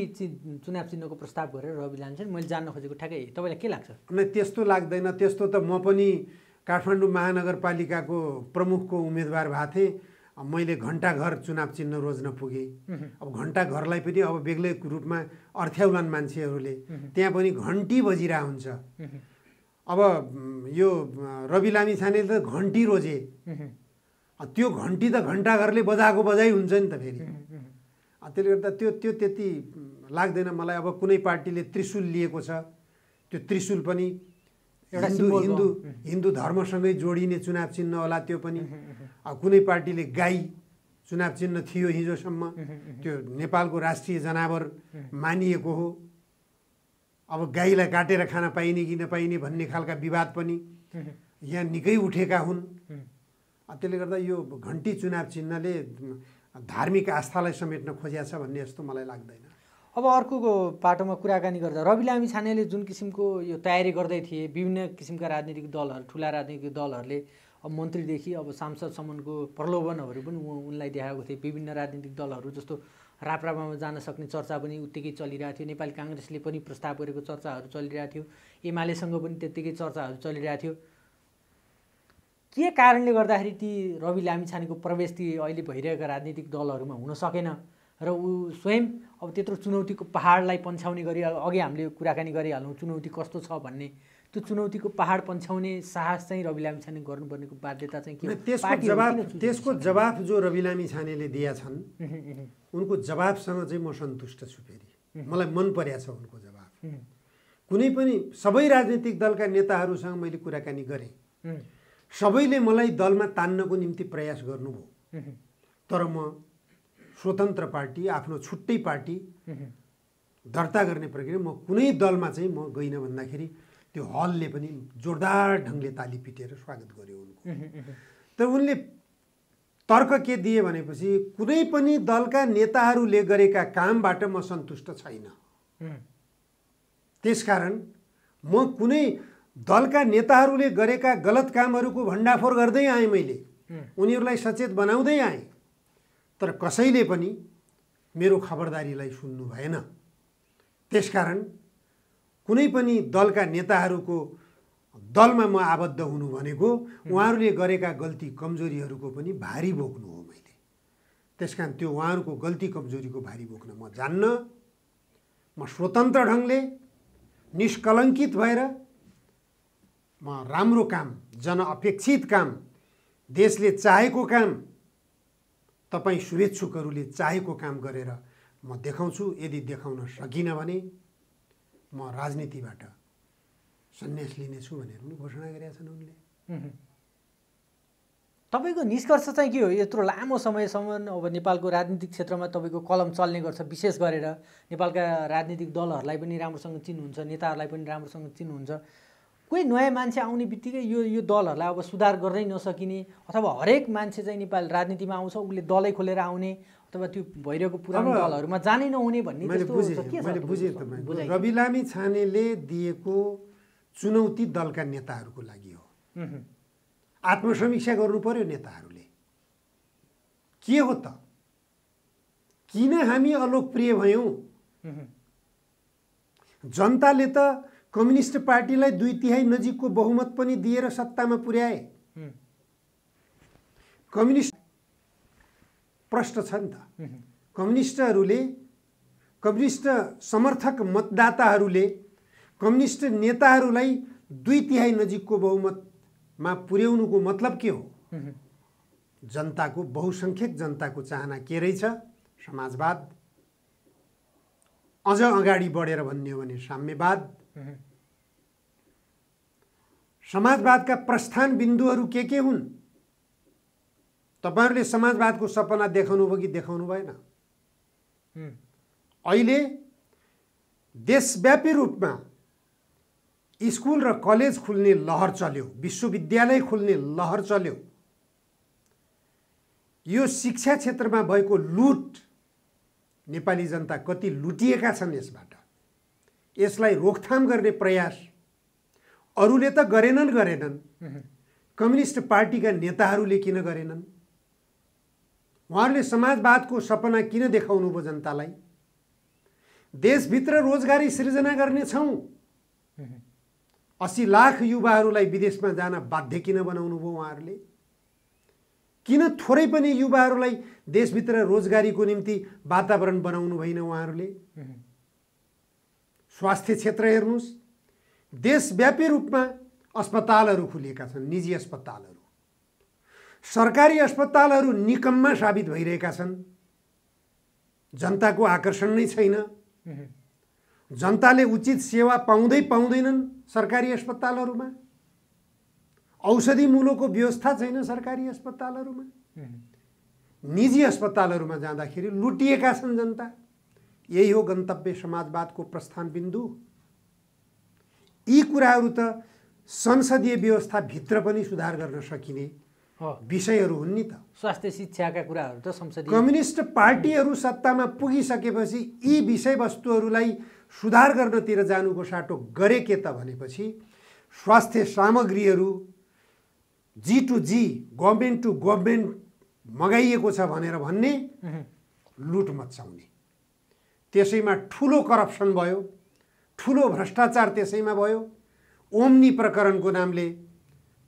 चुनाव चिन्हको प्रस्ताव गरेर रवि लान्छन् मैले जान्न खोजेको ठ्याक्कै तपाईँलाई के लाग्छ नै त्यस्तो लाग्दैन त्यस्तो त म पनि काठमाडौँ महानगरपालिकाको प्रमुखको उम्मेदवार भएको थिएँ मैले घन्टाघर चुनाव चिन्ह रोज्न पुगेँ अब घन्टाघरलाई पनि अब बेग्लै रूपमा अर्थ्याउलान् मान्छेहरूले त्यहाँ पनि घन्टी बजिरह हुन्छ अब यो रवि लामी छानेले त घन्टी रोजे त्यो घन्टी त घन्टाघरले बजाएको बजाइ हुन्छ नि त फेरि त्यसले गर्दा त्यो त्यो त्यति लाग्दैन मलाई अब कुनै पार्टीले त्रिशुल लिएको छ त्यो त्रिशुल पनि एउटा हिन्दू हिन्दू हिन्दू धर्मसँगै जोडिने चुनाव चिन्ह होला त्यो पनि कुनै पार्टीले गाई चुनाव चिन्ह थियो हिजोसम्म त्यो नेपालको राष्ट्रिय जनावर मानिएको हो अब गाईलाई काटेर खान पाइने कि नपाइने भन्ने खालका विवाद पनि यहाँ निकै उठेका हुन् त्यसले गर्दा यो घन्टी चुनाव चिन्हले धार्मिक आस्थालाई समेट्न खोजिया छ भन्ने जस्तो मलाई लाग्दैन अब अर्को पाटोमा कुराकानी गर्दा रवि लामी छानेले जुन किसिमको यो तयारी गर्दै थिए विभिन्न किसिमका राजनीतिक दलहरू ठुला राजनीतिक दलहरूले अब मन्त्रीदेखि अब सांसदसम्मको प्रलोभनहरू पनि उनलाई देखाएको थिए विभिन्न राजनीतिक दलहरू जस्तो रापरापामा जान सक्ने चर्चा पनि उत्तिकै चलिरहेको थियो नेपाली काङ्ग्रेसले पनि प्रस्ताव गरेको चर्चाहरू चलिरहेको थियो एमालेसँग पनि त्यत्तिकै चर्चाहरू चलिरहेको थियो के कारणले गर्दाखेरि ती रवि लामिछानेको प्रवेश ती अहिले भइरहेका राजनीतिक दलहरूमा हुन सकेन र ऊ स्वयं अब त्यत्रो चुनौतीको पहाडलाई पन्छाउने गरी अघि हामीले कुराकानी गरिहालौँ चुनौती कस्तो छ भन्ने त्यो चुनौतीको पहाड पन्छाउने साहस चाहिँ रवि लामिछाने गर्नुपर्नेको बाध्यता चाहिँ के त्यसको जवाब त्यसको जवाफ जो रवि लामिछानेले छानेले दिएका छन् उनको जवाफसँग चाहिँ म सन्तुष्ट छु फेरि मलाई मन परेको छ उनको जवाब कुनै पनि सबै राजनीतिक दलका नेताहरूसँग मैले कुराकानी गरेँ सबैले मलाई दलमा तान्नको निम्ति प्रयास गर्नुभयो तर म स्वतन्त्र पार्टी आफ्नो छुट्टै पार्टी दर्ता गर्ने प्रक्रिया म कुनै दलमा चाहिँ म गइनँ भन्दाखेरि त्यो हलले पनि जोरदार ढङ्गले ताली पिटेर स्वागत गर्यो उनको तर उनले तर्क के दिए भनेपछि कुनै पनि दलका नेताहरूले गरेका कामबाट म सन्तुष्ट छैन त्यसकारण म कुनै दलका नेताहरूले गरेका गलत कामहरूको भण्डाफोर गर्दै आएँ मैले उनीहरूलाई सचेत बनाउँदै आएँ तर कसैले पनि मेरो खबरदारीलाई सुन्नु भएन त्यसकारण कुनै पनि दलका नेताहरूको दलमा म आबद्ध हुनु भनेको उहाँहरूले गरेका गल्ती कमजोरीहरूको पनि भारी बोक्नु हो मैले त्यस कारण त्यो उहाँहरूको गल्ती कमजोरीको भारी बोक्न म जान्न म स्वतन्त्र ढङ्गले निष्कलङ्कित भएर म राम्रो काम जनअपेक्षित काम देशले चाहेको काम तपाईँ शुभेच्छुकहरूले चाहेको काम गरेर म देखाउँछु यदि देखाउन सकिनँ भने म राजनीतिबाट सन्यास लिनेछु भनेर पनि घोषणा गरेका छन् उनले तपाईँको निष्कर्ष चाहिँ के हो यत्रो लामो समयसम्म अब नेपालको राजनीतिक क्षेत्रमा तपाईँको कलम चल्ने गर्छ विशेष गरेर नेपालका राजनीतिक दलहरूलाई पनि राम्रोसँग चिन्नुहुन्छ नेताहरूलाई पनि राम्रोसँग चिन्नुहुन्छ कोही नयाँ मान्छे आउने बित्तिकै यो यो दलहरूलाई अब सुधार गर्नै नसकिने अथवा हरेक मान्छे चाहिँ नेपाल राजनीतिमा आउँछ उसले दलै खोलेर आउने अथवा त्यो भइरहेको पुरानो दलहरूमा जानै नहुने भन्ने बुझेँ रवि लामी छानेले दिएको चुनौती दलका नेताहरूको लागि हो आत्मसमीक्षा गर्नु पर्यो नेताहरूले के हो त किन हामी अलोकप्रिय भयौँ जनताले त कम्युनिस्ट पार्टीलाई दुई तिहाई नजिकको बहुमत पनि दिएर सत्तामा पुर्याए कम्युनिस्ट प्रश्न छ नि त कम्युनिस्टहरूले कम्युनिस्ट समर्थक मतदाताहरूले कम्युनिस्ट नेताहरूलाई दुई तिहाई नजिकको बहुमतमा पुर्याउनुको मतलब के हो जनताको बहुसङ्ख्यक जनताको चाहना के रहेछ समाजवाद अझ अगाडि बढेर भन्ने हो भने साम्यवाद समाजवादका प्रस्थान बिन्दुहरू के के हुन् तपाईँहरूले समाजवादको सपना देखाउनु भयो कि देखाउनु भएन अहिले देशव्यापी रूपमा स्कुल र कलेज खुल्ने लहर चल्यो विश्वविद्यालय खुल्ने लहर चल्यो यो शिक्षा क्षेत्रमा भएको लुट नेपाली जनता कति लुटिएका छन् यसबाट यसलाई रोकथाम गर्ने प्रयास अरूले त गरेनन् गरेनन् कम्युनिस्ट पार्टीका नेताहरूले किन गरेनन् उहाँहरूले समाजवादको सपना किन देखाउनु भयो जनतालाई देशभित्र रोजगारी सिर्जना गर्नेछौँ असी लाख युवाहरूलाई विदेशमा जान बाध्य किन बनाउनु भयो उहाँहरूले किन थोरै पनि युवाहरूलाई देशभित्र रोजगारीको निम्ति वातावरण बनाउनु भएन उहाँहरूले स्वास्थ्य क्षेत्र हेर्नुहोस् देशव्यापी रूपमा अस्पतालहरू खुलिएका छन् निजी अस्पतालहरू सरकारी अस्पतालहरू निकममा साबित भइरहेका छन् जनताको आकर्षण नै छैन जनताले उचित सेवा पाउँदै पाउँदैनन् सरकारी अस्पतालहरूमा औषधि मुलोको व्यवस्था छैन सरकारी अस्पतालहरूमा निजी अस्पतालहरूमा जाँदाखेरि लुटिएका छन् जनता यही हो गन्तव्य समाजवादको प्रस्थान बिन्दु यी कुराहरू त संसदीय व्यवस्थाभित्र पनि सुधार गर्न सकिने विषयहरू हुन् नि त स्वास्थ्य शिक्षाका कुराहरू त संसदीय कम्युनिस्ट पार्टीहरू सत्तामा पुगिसकेपछि यी विषयवस्तुहरूलाई सुधार गर्नतिर जानुको साटो गरे के त भनेपछि स्वास्थ्य सामग्रीहरू G to G government to government मगाइएको छ भनेर भन्ने लुट मचाउने त्यसैमा ठुलो करप्सन भयो ठुलो भ्रष्टाचार त्यसैमा भयो ओम्नी प्रकरणको नामले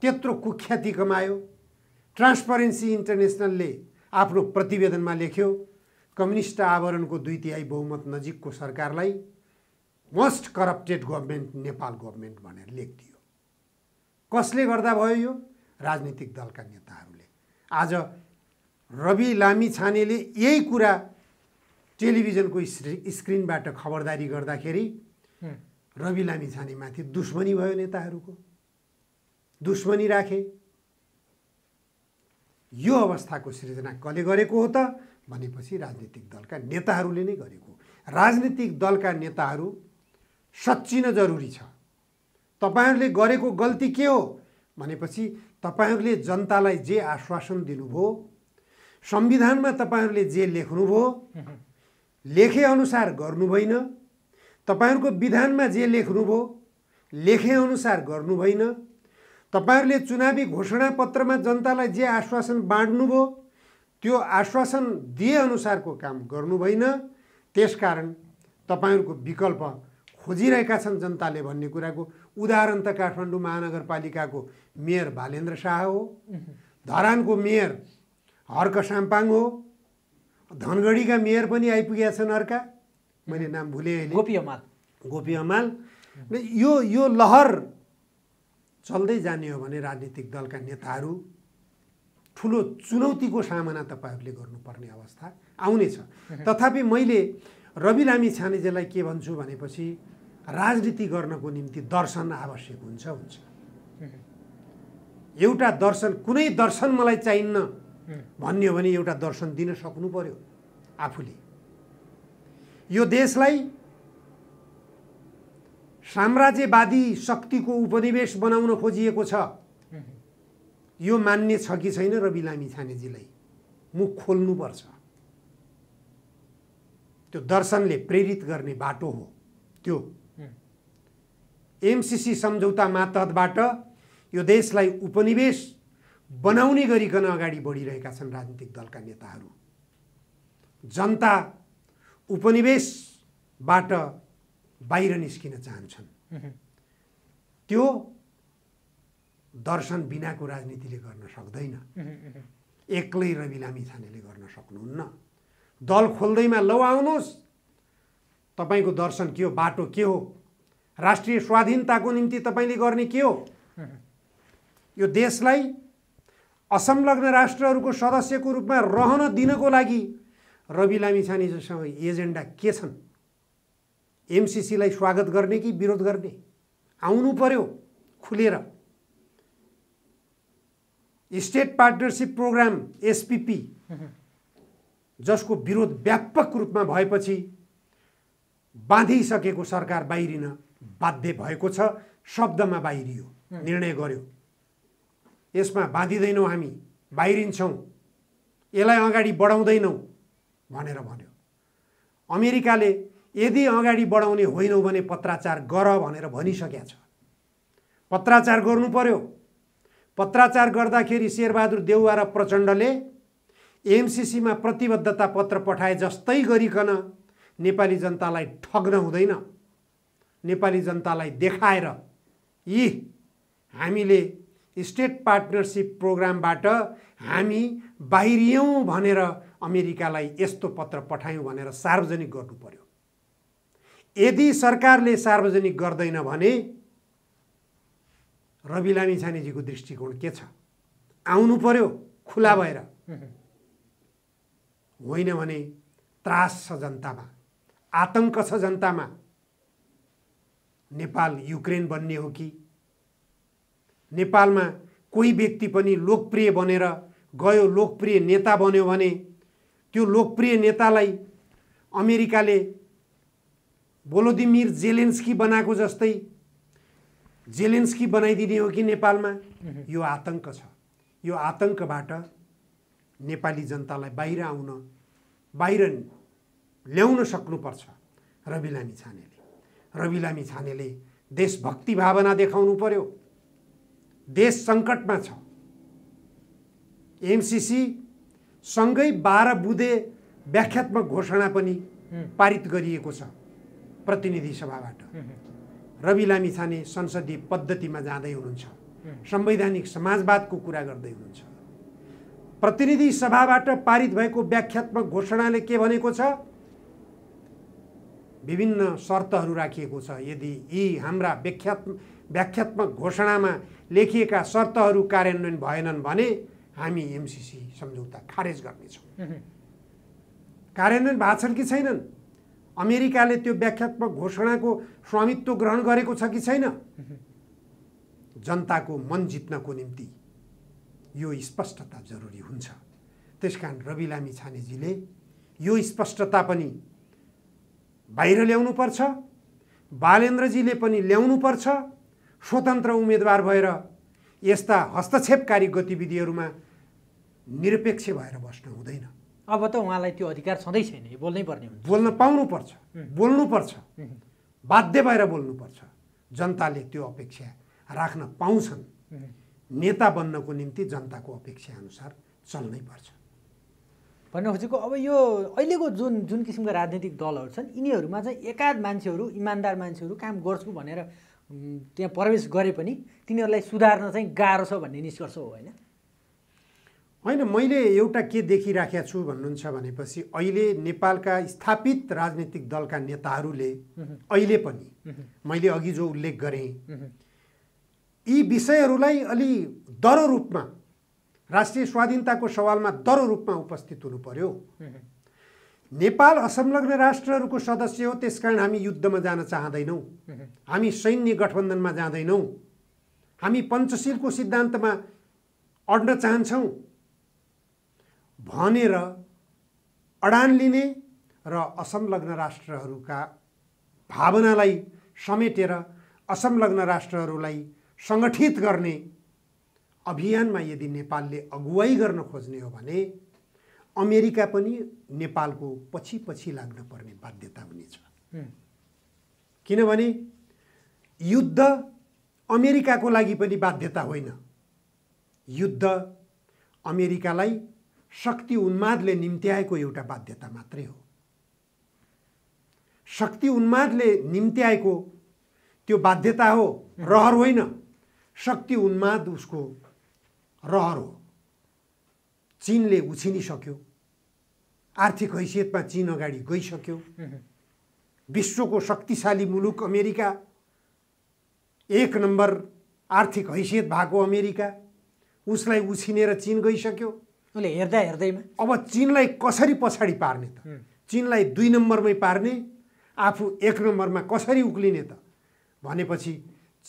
त्यत्रो कुख्याति कमायो ट्रान्सपरेन्सी इन्टरनेसनलले आफ्नो प्रतिवेदनमा लेख्यो कम्युनिस्ट आवरणको दुई तिहाई बहुमत नजिकको सरकारलाई most corrupted government Nepal government भनेर लेखिदियो कसले गर्दा भयो यो राजनीतिक दलका नेताहरूले आज रवि लामी छानेले यही कुरा टेलिभिजनको स्क्रिनबाट खबरदारी गर्दाखेरि रवि लामी छानेमाथि दुश्मनी भयो नेताहरूको दुश्मनी राखे यो अवस्थाको सृजना कसले गरेको हो त भनेपछि राजनीतिक दलका नेताहरूले नै गरेको राजनीतिक दलका नेताहरू सच्चिन जरुरी छ तपाईँहरूले गरेको गल्ती के हो भनेपछि तपाईँहरूले जनतालाई जे आश्वासन दिनुभयो संविधानमा तपाईँहरूले जे लेख्नुभयो लेखेअनुसार गर्नु भएन तपाईँहरूको विधानमा जे लेख्नुभयो लेखेअनुसार गर्नु भएन तपाईँहरूले चुनावी घोषणापत्रमा जनतालाई जे आश्वासन बाँड्नुभयो त्यो आश्वासन दिएअनुसारको काम गर्नु भएन त्यसकारण तपाईँहरूको विकल्प खोजिरहेका छन् जनताले भन्ने कुराको उदाहरण त काठमाडौँ महानगरपालिकाको मेयर भालेन्द्र शाह हो धरानको मेयर हर्क साम्पाङ हो धनगढीका मेयर पनि आइपुगेका छन् अर्का मैले नाम भुलेँ गोपी अमाल गोपी अमाल यो यो लहर चल्दै जाने हो भने राजनीतिक दलका नेताहरू ठुलो चुनौतीको सामना तपाईँहरूले गर्नुपर्ने अवस्था आउनेछ तथापि मैले रवि लामी छानेजेलाई के भन्छु भनेपछि राजनीति गर्नको निम्ति दर्शन आवश्यक हुन्छ हुन्छ एउटा दर्शन कुनै दर्शन मलाई चाहिन्न भन्यो भने एउटा दर्शन दिन सक्नु पर्यो आफूले यो देशलाई साम्राज्यवादी शक्तिको उपनिवेश बनाउन खोजिएको छ यो मान्ने छ कि छैन रवि लामी छानेजीलाई मुख खोल्नुपर्छ त्यो दर्शनले प्रेरित गर्ने बाटो हो त्यो एमसिसी सम्झौता मातहतबाट यो देशलाई उपनिवेश बनाउने गरिकन अगाडि बढिरहेका छन् राजनीतिक दलका नेताहरू जनता उपनिवेशबाट बाहिर निस्किन चाहन्छन् त्यो दर्शन बिनाको राजनीतिले गर्न सक्दैन एक्लै रवि लामी छानेले गर्न सक्नुहुन्न दल खोल्दैमा लौ आउनुहोस् तपाईँको दर्शन के हो बाटो के हो राष्ट्रिय स्वाधीनताको निम्ति तपाईँले गर्ने के हो यो देशलाई असंलग्न राष्ट्रहरूको सदस्यको रूपमा रहन दिनको लागि रवि लामी एजेन्डा के छन् एमसिसीलाई स्वागत गर्ने कि विरोध गर्ने आउनु पर्यो खुलेर स्टेट पार्टनरसिप प्रोग्राम एसपिपी जसको विरोध व्यापक रूपमा भएपछि बाँधिसकेको सरकार बाहिरिन बाध्य भएको छ शब्दमा बाहिरियो निर्णय गर्यो यसमा बाँधिँदैनौँ हामी बाहिरिन्छौँ यसलाई अगाडि बढाउँदैनौँ भनेर भन्यो अमेरिकाले यदि अगाडि बढाउने होइनौ भने पत्राचार गर भनेर भनिसकेका छ पत्राचार गर्नु पर्यो पत्राचार गर्दाखेरि शेरबहादुर देउवा र प्रचण्डले एमसिसीमा प्रतिबद्धता पत्र पठाए जस्तै गरिकन नेपाली जनतालाई ठग्न हुँदैन नेपाली जनतालाई देखाएर यी हामीले स्टेट पार्टनरसिप प्रोग्रामबाट हामी बाहिरियौँ भनेर अमेरिकालाई यस्तो पत्र पठायौँ भनेर सार्वजनिक गर्नु पर्यो यदि सरकारले सार्वजनिक गर्दैन भने रवि लामी छानेजीको दृष्टिकोण के छ आउनु पर्यो खुला भएर होइन भने त्रास छ जनतामा आतङ्क छ जनतामा नेपाल युक्रेन बन्ने हो कि नेपालमा कोही व्यक्ति पनि लोकप्रिय बनेर गयो लोकप्रिय नेता बन्यो भने त्यो लोकप्रिय नेतालाई अमेरिकाले बोलोदिमिर जेलेन्स्की बनाएको जस्तै जेलेन्स्की बनाइदिने हो कि नेपालमा यो आतंक छ यो आतंकबाट नेपाली जनतालाई बाहिर आउन बाहिर ल्याउन सक्नुपर्छ रवि लामी छानेले रवि लामी छानेले देशभक्ति भावना देखाउनु पर्यो देश सङ्कटमा छ एमसिसी सँगै बाह्र बुधे व्याख्यात्मक घोषणा पनि पारित गरिएको छ प्रतिनिधि सभाबाट रवि लामिछाने संसदीय पद्धतिमा जाँदै हुनुहुन्छ संवैधानिक समाजवादको कुरा गर्दै हुनुहुन्छ प्रतिनिधि सभाबाट पारित भएको व्याख्यात्मक घोषणाले के भनेको छ विभिन्न शर्तहरू राखिएको छ यदि यी हाम्रा व्याख्यात्म व्याख्यात्मक घोषणामा लेखिएका शर्तहरू कार्यान्वयन भएनन् भने हामी एमसिसी सम्झौता खारेज गर्नेछौँ कार्यान्वयन भएको छन् कि छैनन् अमेरिकाले त्यो व्याख्यात्मक घोषणाको स्वामित्व ग्रहण गरेको छ कि छैन जनताको मन जित्नको निम्ति यो स्पष्टता जरुरी हुन्छ त्यस कारण रवि लामी छानेजीले यो स्पष्टता पनि बाहिर ल्याउनुपर्छ बालेन्द्रजीले पनि ल्याउनुपर्छ स्वतन्त्र उम्मेदवार भएर यस्ता हस्तक्षेपकारी गतिविधिहरूमा निरपेक्ष भएर बस्नु हुँदैन अब त उहाँलाई त्यो अधिकार छँदै छैन बोल्नै पर्ने हुन्छ बोल्न पाउनुपर्छ बोल्नुपर्छ बाध्य भएर बोल्नुपर्छ जनताले त्यो अपेक्षा राख्न पाउँछन् नेता बन्नको निम्ति जनताको अपेक्षा अनुसार चल्नै पर्छ भन्न खोजेको अब यो अहिलेको जुन जुन किसिमका राजनीतिक दलहरू छन् यिनीहरूमा चाहिँ एकाध मान्छेहरू इमान्दार मान्छेहरू काम गर्छु भनेर त्यहाँ प्रवेश गरे पनि तिनीहरूलाई सुधार्न चाहिँ गाह्रो छ भन्ने निष्कर्ष हो होइन होइन मैले एउटा के देखिराखेको छु भन्नुहुन्छ भनेपछि अहिले नेपालका स्थापित राजनीतिक दलका नेताहरूले अहिले पनि मैले अघि जो उल्लेख गरेँ यी विषयहरूलाई अलि दरो रूपमा राष्ट्रिय स्वाधीनताको सवालमा दरो रूपमा उपस्थित हुनु पर्यो नेपाल असंलग्न राष्ट्रहरूको सदस्य हो त्यसकारण हामी युद्धमा जान चाहँदैनौँ हामी सैन्य गठबन्धनमा जाँदैनौँ हामी पञ्चशीलको सिद्धान्तमा अड्न चाहन्छौँ भनेर अडान लिने र असंलग्न राष्ट्रहरूका भावनालाई समेटेर असंलग्न राष्ट्रहरूलाई सङ्गठित गर्ने अभियानमा यदि नेपालले अगुवाई गर्न खोज्ने हो भने अमेरिका पनि नेपालको पछि पछि लाग्न पर्ने बाध्यता हुनेछ किनभने युद्ध अमेरिकाको लागि पनि बाध्यता होइन युद्ध अमेरिकालाई शक्ति उन्मादले निम्त्याएको एउटा बाध्यता मात्रै हो शक्ति उन्मादले निम्त्याएको त्यो बाध्यता हो रहर होइन शक्ति उन्माद उसको रहर हो चिनले उछिनिसक्यो आर्थिक हैसियतमा चिन अगाडि गइसक्यो विश्वको शक्तिशाली मुलुक अमेरिका एक नम्बर आर्थिक हैसियत भएको अमेरिका उसलाई उछिनेर चिन गइसक्यो उसले हेर्दा हेर्दैमा अब चिनलाई कसरी पछाडि पार्ने त चिनलाई दुई नम्बरमै पार्ने आफू एक नम्बरमा कसरी उक्लिने त भनेपछि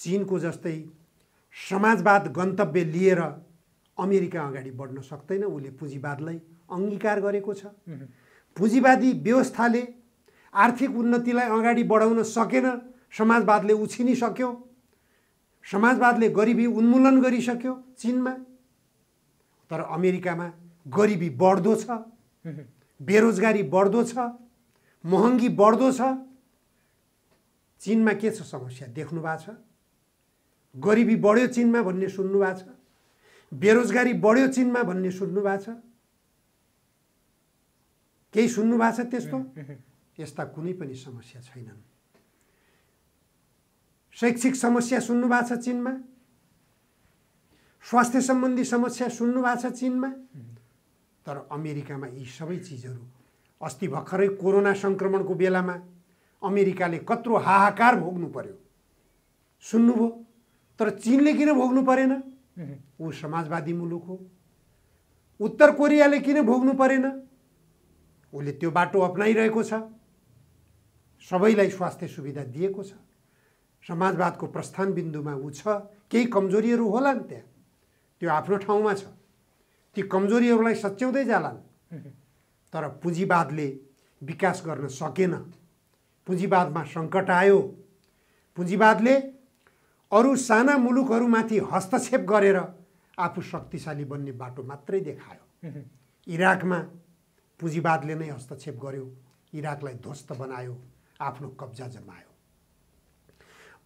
चिनको जस्तै समाजवाद गन्तव्य लिएर अमेरिका अगाडि बढ्न सक्दैन उसले पुँजीवादलाई अङ्गीकार गरेको छ पुँजीवादी व्यवस्थाले आर्थिक उन्नतिलाई अगाडि बढाउन सकेन समाजवादले उछिनिसक्यो समाजवादले गरिबी उन्मूलन गरिसक्यो चिनमा तर अमेरिकामा गरिबी बढ्दो छ बेरोजगारी बढ्दो छ महँगी बढ्दो छ चिनमा के छ समस्या देख्नु भएको छ गरिबी बढ्यो चिनमा भन्ने सुन्नु भएको छ बेरोजगारी बढ्यो चिनमा भन्ने सुन्नु भएको छ केही सुन्नु भएको छ त्यस्तो यस्ता कुनै पनि समस्या छैनन् शैक्षिक समस्या सुन्नु भएको छ चिनमा स्वास्थ्य सम्बन्धी समस्या सुन्नु भएको छ चिनमा तर अमेरिकामा यी सबै चिजहरू अस्ति भर्खरै कोरोना सङ्क्रमणको बेलामा अमेरिकाले कत्रो हाहाकार भोग्नु पर्यो सुन्नुभयो तर चिनले किन भोग्नु परेन ऊ समाजवादी मुलुक हो उत्तर कोरियाले किन भोग्नु परेन उसले त्यो बाटो अप्नाइरहेको छ सबैलाई स्वास्थ्य सुविधा दिएको छ समाजवादको प्रस्थान बिन्दुमा ऊ छ केही कमजोरीहरू होला नि त्यहाँ त्यो आफ्नो ठाउँमा छ ती कमजोरीहरूलाई सच्याउँदै जालान् तर पुँजीवादले विकास गर्न सकेन पुँजीवादमा सङ्कट आयो पुँजीवादले अरू साना मुलुकहरूमाथि हस्तक्षेप गरेर आफू शक्तिशाली बन्ने बाटो मात्रै देखायो इराकमा पुँजीवादले नै हस्तक्षेप गर्यो इराकलाई ध्वस्त बनायो आफ्नो कब्जा जमायो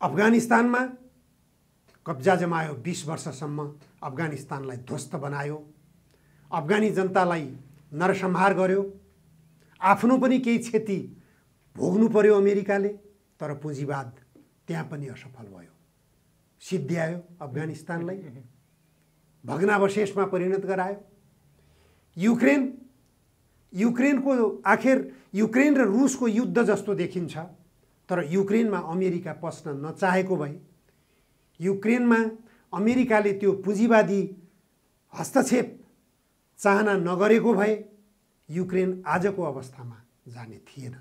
अफगानिस्तानमा कब्जा जमायो बिस वर्षसम्म अफगानिस्तानलाई ध्वस्त बनायो अफगानी जनतालाई नरसंहार गर्यो आफ्नो पनि केही क्षति भोग्नु पर्यो अमेरिकाले तर पुँजीवाद त्यहाँ पनि असफल भयो सिद्ध्यायो अफगानिस्तानलाई भग्नावशेषमा परिणत गरायो युक्रेन युक्रेनको आखिर युक्रेन र रुसको युद्ध जस्तो देखिन्छ तर युक्रेनमा अमेरिका पस्न नचाहेको भए युक्रेनमा अमेरिकाले त्यो पुँजीवादी हस्तक्षेप चाहना नगरेको भए युक्रेन आजको अवस्थामा जाने थिएन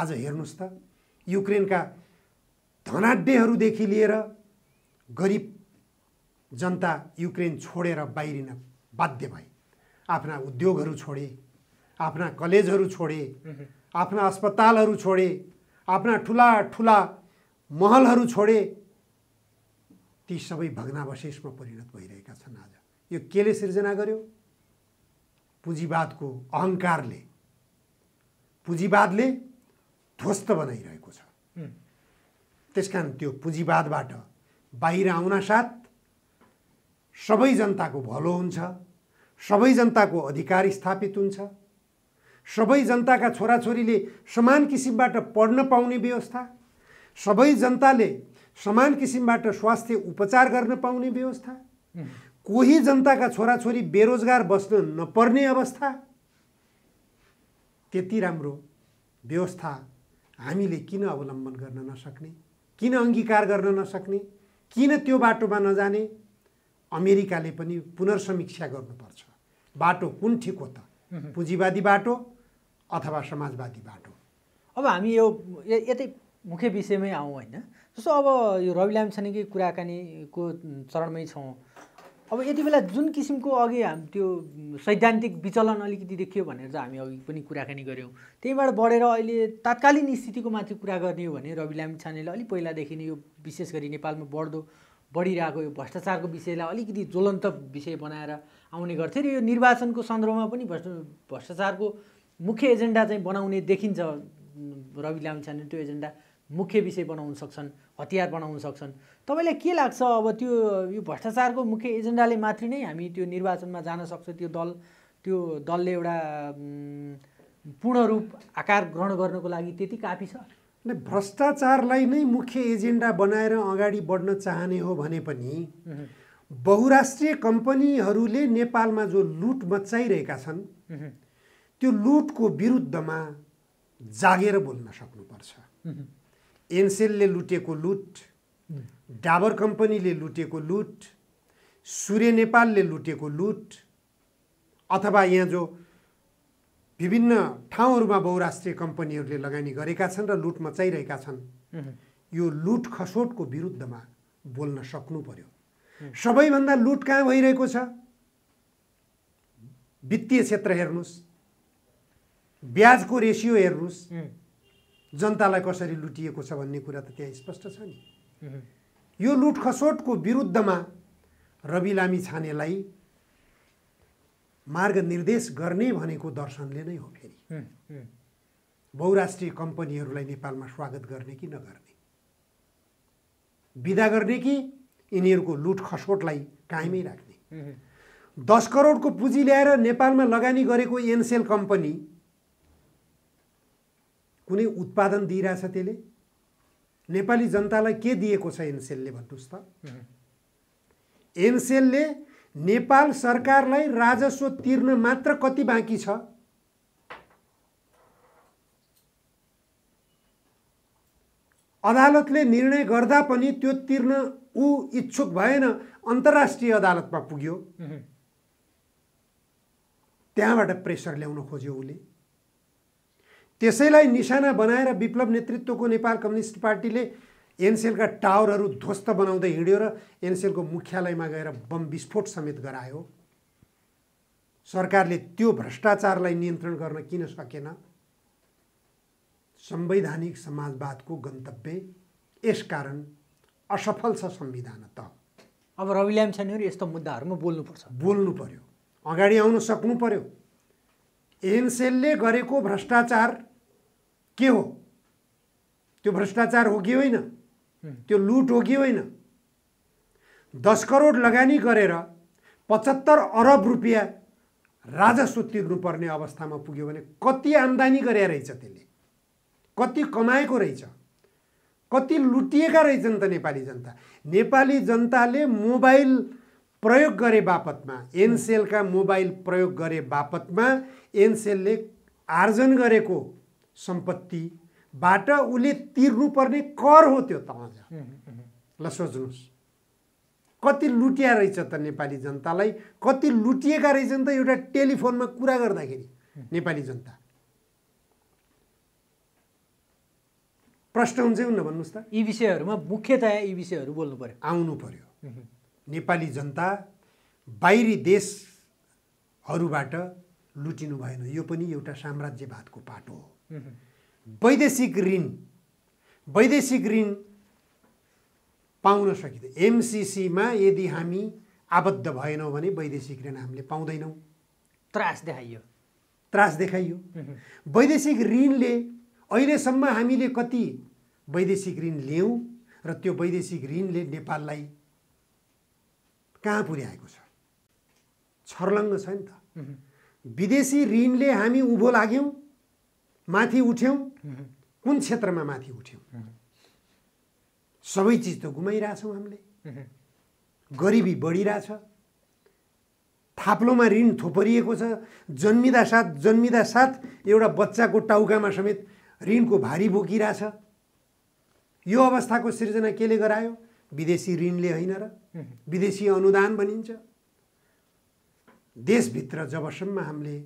आज हेर्नुहोस् त युक्रेनका धनाड्यहरूदेखि लिएर गरिब जनता युक्रेन छोडेर बाहिरिन बाध्य भए आफ्ना उद्योगहरू छोडे आफ्ना कलेजहरू छोडे आफ्ना अस्पतालहरू छोडे आफ्ना ठुला ठुला महलहरू छोडे ती सबै भग्नावशेषमा परिणत भइरहेका छन् आज यो केले सिर्जना गर्यो पुँजीवादको अहङ्कारले पुँजीवादले ध्वस्त बनाइरहेको छ त्यस कारण त्यो पुँजीवादबाट बाहिर आउनासाथ सबै जनताको भलो हुन्छ सबै जनताको अधिकार स्थापित हुन्छ सबै जनताका छोराछोरीले समान किसिमबाट पढ्न पाउने व्यवस्था सबै जनताले समान किसिमबाट स्वास्थ्य उपचार गर्न पाउने व्यवस्था कोही जनताका छोराछोरी बेरोजगार बस्न नपर्ने अवस्था त्यति राम्रो व्यवस्था हामीले किन अवलम्बन गर्न नसक्ने किन अङ्गीकार गर्न नसक्ने किन त्यो बाटोमा नजाने अमेरिकाले पनि पुनर्समीक्षा गर्नुपर्छ बाटो कुन ठिक हो त पुँजीवादी बाटो अथवा समाजवादी बाटो अब हामी यो यतै मुख्य विषयमै आउँ होइन जस्तो अब यो रवि लामछानेकै कुराकानीको चरणमै छौँ अब यति बेला जुन किसिमको अघि हाम त्यो सैद्धान्तिक विचलन अलिकति देखियो भनेर चाहिँ हामी अघि पनि कुराकानी गऱ्यौँ त्यहीँबाट बढेर अहिले तात्कालीन स्थितिको माथि कुरा गर्ने हो भने रवि लामी छानेले अलिक पहिलादेखि नै यो विशेष गरी नेपालमा बढ्दो बढिरहेको यो भ्रष्टाचारको विषयलाई अलिकति ज्वलन्त विषय बनाएर आउने गर्थ्यो र यो निर्वाचनको सन्दर्भमा पनि भ्रष्ट भ्रष्टाचारको मुख्य एजेन्डा चाहिँ बनाउने देखिन्छ रवि लामी लामिछाने त्यो एजेन्डा मुख्य विषय बनाउन सक्छन् हतियार बनाउन सक्छन् तपाईँलाई के लाग्छ अब त्यो यो भ्रष्टाचारको मुख्य एजेन्डाले मात्रै नै हामी त्यो निर्वाचनमा जान सक्छ त्यो दल त्यो दलले एउटा पूर्ण रूप आकार ग्रहण गर्नको लागि त्यति काफी छ भ्रष्टाचारलाई नै मुख्य एजेन्डा बनाएर अगाडि बढ्न चाहने हो भने पनि बहुराष्ट्रिय कम्पनीहरूले नेपालमा जो लुट मचाइरहेका छन् त्यो लुटको विरुद्धमा जागेर बोल्न सक्नुपर्छ एनसेलले लुटेको लुट डाबर कम्पनीले लुटेको लुट सूर्य नेपालले लुटेको लुट अथवा यहाँ जो विभिन्न ठाउँहरूमा बहुराष्ट्रिय कम्पनीहरूले लगानी गरेका छन् र लुट मचाइरहेका छन् यो लुट खसोटको विरुद्धमा बोल्न सक्नु पर्यो सबैभन्दा लुट कहाँ भइरहेको छ वित्तीय क्षेत्र हेर्नुहोस् ब्याजको रेसियो हेर्नुहोस् जनतालाई कसरी लुटिएको छ भन्ने कुरा त त्यहाँ स्पष्ट छ नि यो लुट खसोटको विरुद्धमा रवि लामी छानेलाई मार्ग निर्देश गर्ने भनेको दर्शनले नै हो फेरि बहुराष्ट्रिय कम्पनीहरूलाई नेपालमा स्वागत गर्ने कि नगर्ने विदा गर्ने कि यिनीहरूको लुट खसोटलाई कायमै राख्ने दस करोडको पुँजी ल्याएर नेपालमा लगानी गरेको एनसेल कम्पनी कुनै उत्पादन दिइरहेछ त्यसले नेपाली जनतालाई के दिएको छ एनसेलले भन्नुहोस् त एनसेलले नेपाल सरकारलाई राजस्व तिर्न मात्र कति बाँकी छ अदालतले निर्णय गर्दा पनि त्यो तिर्न ऊ इच्छुक भएन अन्तर्राष्ट्रिय अदालतमा पुग्यो त्यहाँबाट प्रेसर ल्याउन खोज्यो उसले त्यसैलाई निशाना बनाएर विप्लव नेतृत्वको नेपाल कम्युनिस्ट पार्टीले एनसेलका टावरहरू ध्वस्त बनाउँदै हिँड्यो र एनसेलको मुख्यालयमा गएर बम विस्फोट समेत गरायो सरकारले त्यो भ्रष्टाचारलाई नियन्त्रण गर्न किन सकेन संवैधानिक समाजवादको गन्तव्य यसकारण असफल छ संविधान त अब रवि लामछानेहरू यस्तो मुद्दाहरूमा बोल्नुपर्छ बोल्नु पर्यो अगाडि आउन सक्नु पर्यो एनसेलले गरेको भ्रष्टाचार के हो त्यो भ्रष्टाचार हो कि होइन त्यो लुट हो कि होइन दस करोड लगानी गरेर पचहत्तर अरब रुपियाँ राजस्व तिर्नुपर्ने अवस्थामा पुग्यो भने कति आम्दानी गरे रहेछ त्यसले कति कमाएको रहेछ कति लुटिएका रहेछन् त नेपाली जनता नेपाली जनताले मोबाइल प्रयोग गरे बापतमा एनसेलका मोबाइल प्रयोग गरे बापतमा एनसेलले आर्जन गरेको सम्पत्तिबाट उसले तिर्नुपर्ने कर हो त्यो त ल सोच्नुहोस् कति लुटिया रहेछ त नेपाली जनतालाई कति लुटिएका रहेछन् त एउटा टेलिफोनमा कुरा गर्दाखेरि नेपाली जनता प्रश्न हुन्छ न भन्नुहोस् त यी विषयहरूमा मुख्यतया यी विषयहरू बोल्नु पर्यो आउनु पर्यो नेपाली जनता बाहिरी देशहरूबाट लुटिनु भएन यो पनि एउटा साम्राज्यवादको पाटो हो वैदेशिक ऋण वैदेशिक ऋण पाउन सकिँदैन एमसिसीमा यदि हामी आबद्ध भएनौँ भने वैदेशिक ऋण हामीले पाउँदैनौँ त्रास देखाइयो त्रास देखाइयो वैदेशिक ऋणले अहिलेसम्म हामीले कति वैदेशिक ऋण लियौँ र त्यो वैदेशिक ऋणले नेपाललाई कहाँ पुर्याएको छ छर्लङ्ग छ नि त विदेशी ऋणले हामी उभो लाग्यौँ माथि उठ्यौँ कुन क्षेत्रमा माथि उठ्यौँ सबै चिज त गुमाइरहेछौँ हामीले गरिबी बढिरहेछ थाप्लोमा ऋण थोपरिएको छ जन्मिँदा साथ जन्मिँदा साथ एउटा बच्चाको टाउकामा समेत ऋणको भारी बोकिरहेछ यो अवस्थाको सिर्जना केले गरायो विदेशी ऋणले होइन र विदेशी अनुदान भनिन्छ देशभित्र जबसम्म हामीले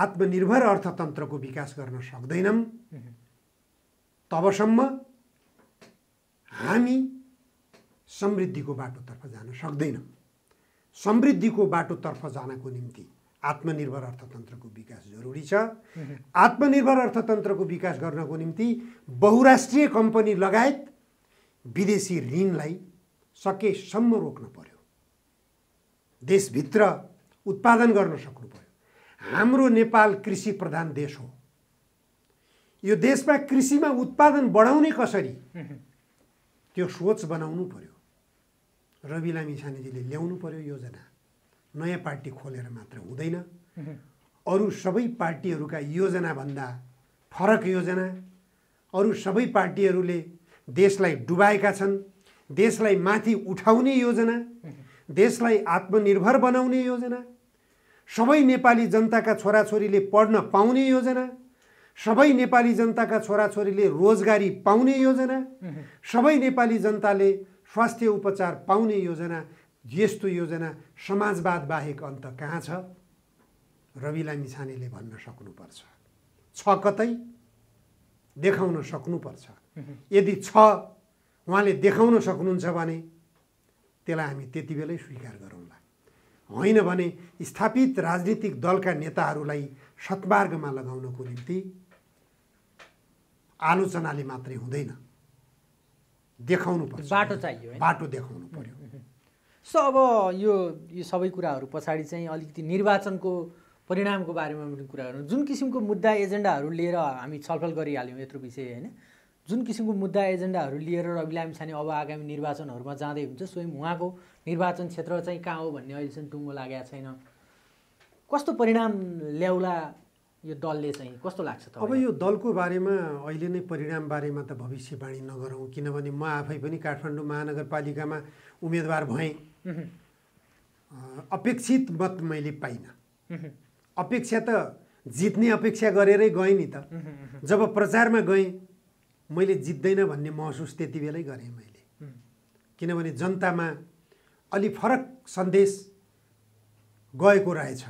आत्मनिर्भर अर्थतन्त्रको विकास गर्न सक्दैनौँ तबसम्म हामी समृद्धिको बाटोतर्फ जान सक्दैनौँ समृद्धिको बाटोतर्फ जानको निम्ति आत्मनिर्भर अर्थतन्त्रको विकास जरुरी छ आत्मनिर्भर अर्थतन्त्रको विकास गर्नको निम्ति बहुराष्ट्रिय कम्पनी लगायत विदेशी ऋणलाई सकेसम्म रोक्न पर्यो देशभित्र उत्पादन गर्न सक्नु पऱ्यो हाम्रो नेपाल कृषि प्रधान देश हो यो देशमा कृषिमा उत्पादन बढाउने कसरी त्यो सोच बनाउनु पर्यो रवि लामी छानेजीले ल्याउनु पर्यो योजना नयाँ पार्टी खोलेर मात्र हुँदैन अरू सबै पार्टीहरूका योजनाभन्दा फरक योजना अरू सबै पार्टीहरूले देशलाई डुबाएका छन् देशलाई माथि उठाउने योजना देशलाई आत्मनिर्भर बनाउने योजना सबै नेपाली जनताका छोराछोरीले पढ्न पाउने योजना सबै नेपाली जनताका छोराछोरीले रोजगारी पाउने योजना सबै नेपाली जनताले स्वास्थ्य उपचार पाउने योजना यस्तो योजना समाजवाद बाहेक अन्त कहाँ छ रवि लामिछानेले भन्न सक्नुपर्छ छ कतै देखाउन सक्नुपर्छ यदि छ उहाँले देखाउन सक्नुहुन्छ भने त्यसलाई हामी त्यति बेलै स्वीकार गरौँला होइन भने स्थापित राजनीतिक दलका नेताहरूलाई सत्मार्गमा लगाउनको निम्ति आलोचनाले मात्रै हुँदैन देखाउनु पर्छ बाटो चाहियो बाटो देखाउनु पर्यो सो अब यो यो सबै कुराहरू पछाडि चाहिँ अलिकति निर्वाचनको परिणामको बारेमा पनि कुरा गरौँ जुन किसिमको मुद्दा एजेन्डाहरू लिएर हामी छलफल गरिहाल्यौँ यत्रो विषय होइन जुन किसिमको मुद्दा एजेन्डाहरू लिएर रवि लामिछाने अब आगामी निर्वाचनहरूमा जाँदै हुन्छ स्वयं उहाँको निर्वाचन क्षेत्र चाहिँ कहाँ हो भन्ने अहिलेसम्म टुङ्गो लागेको छैन कस्तो परिणाम ल्याउला यो दलले चाहिँ कस्तो लाग्छ त अब यो दलको बारेमा अहिले नै परिणाम बारेमा त भविष्यवाणी नगरौँ किनभने म आफै पनि काठमाडौँ महानगरपालिकामा उम्मेदवार भएँ अपेक्षित मत मैले पाइनँ अपेक्षा त जित्ने अपेक्षा गरेरै गएँ नि त जब प्रचारमा गएँ मैले जित्दैन भन्ने महसुस त्यति बेलै गरेँ मैले किनभने जनतामा अलि फरक सन्देश गएको रहेछ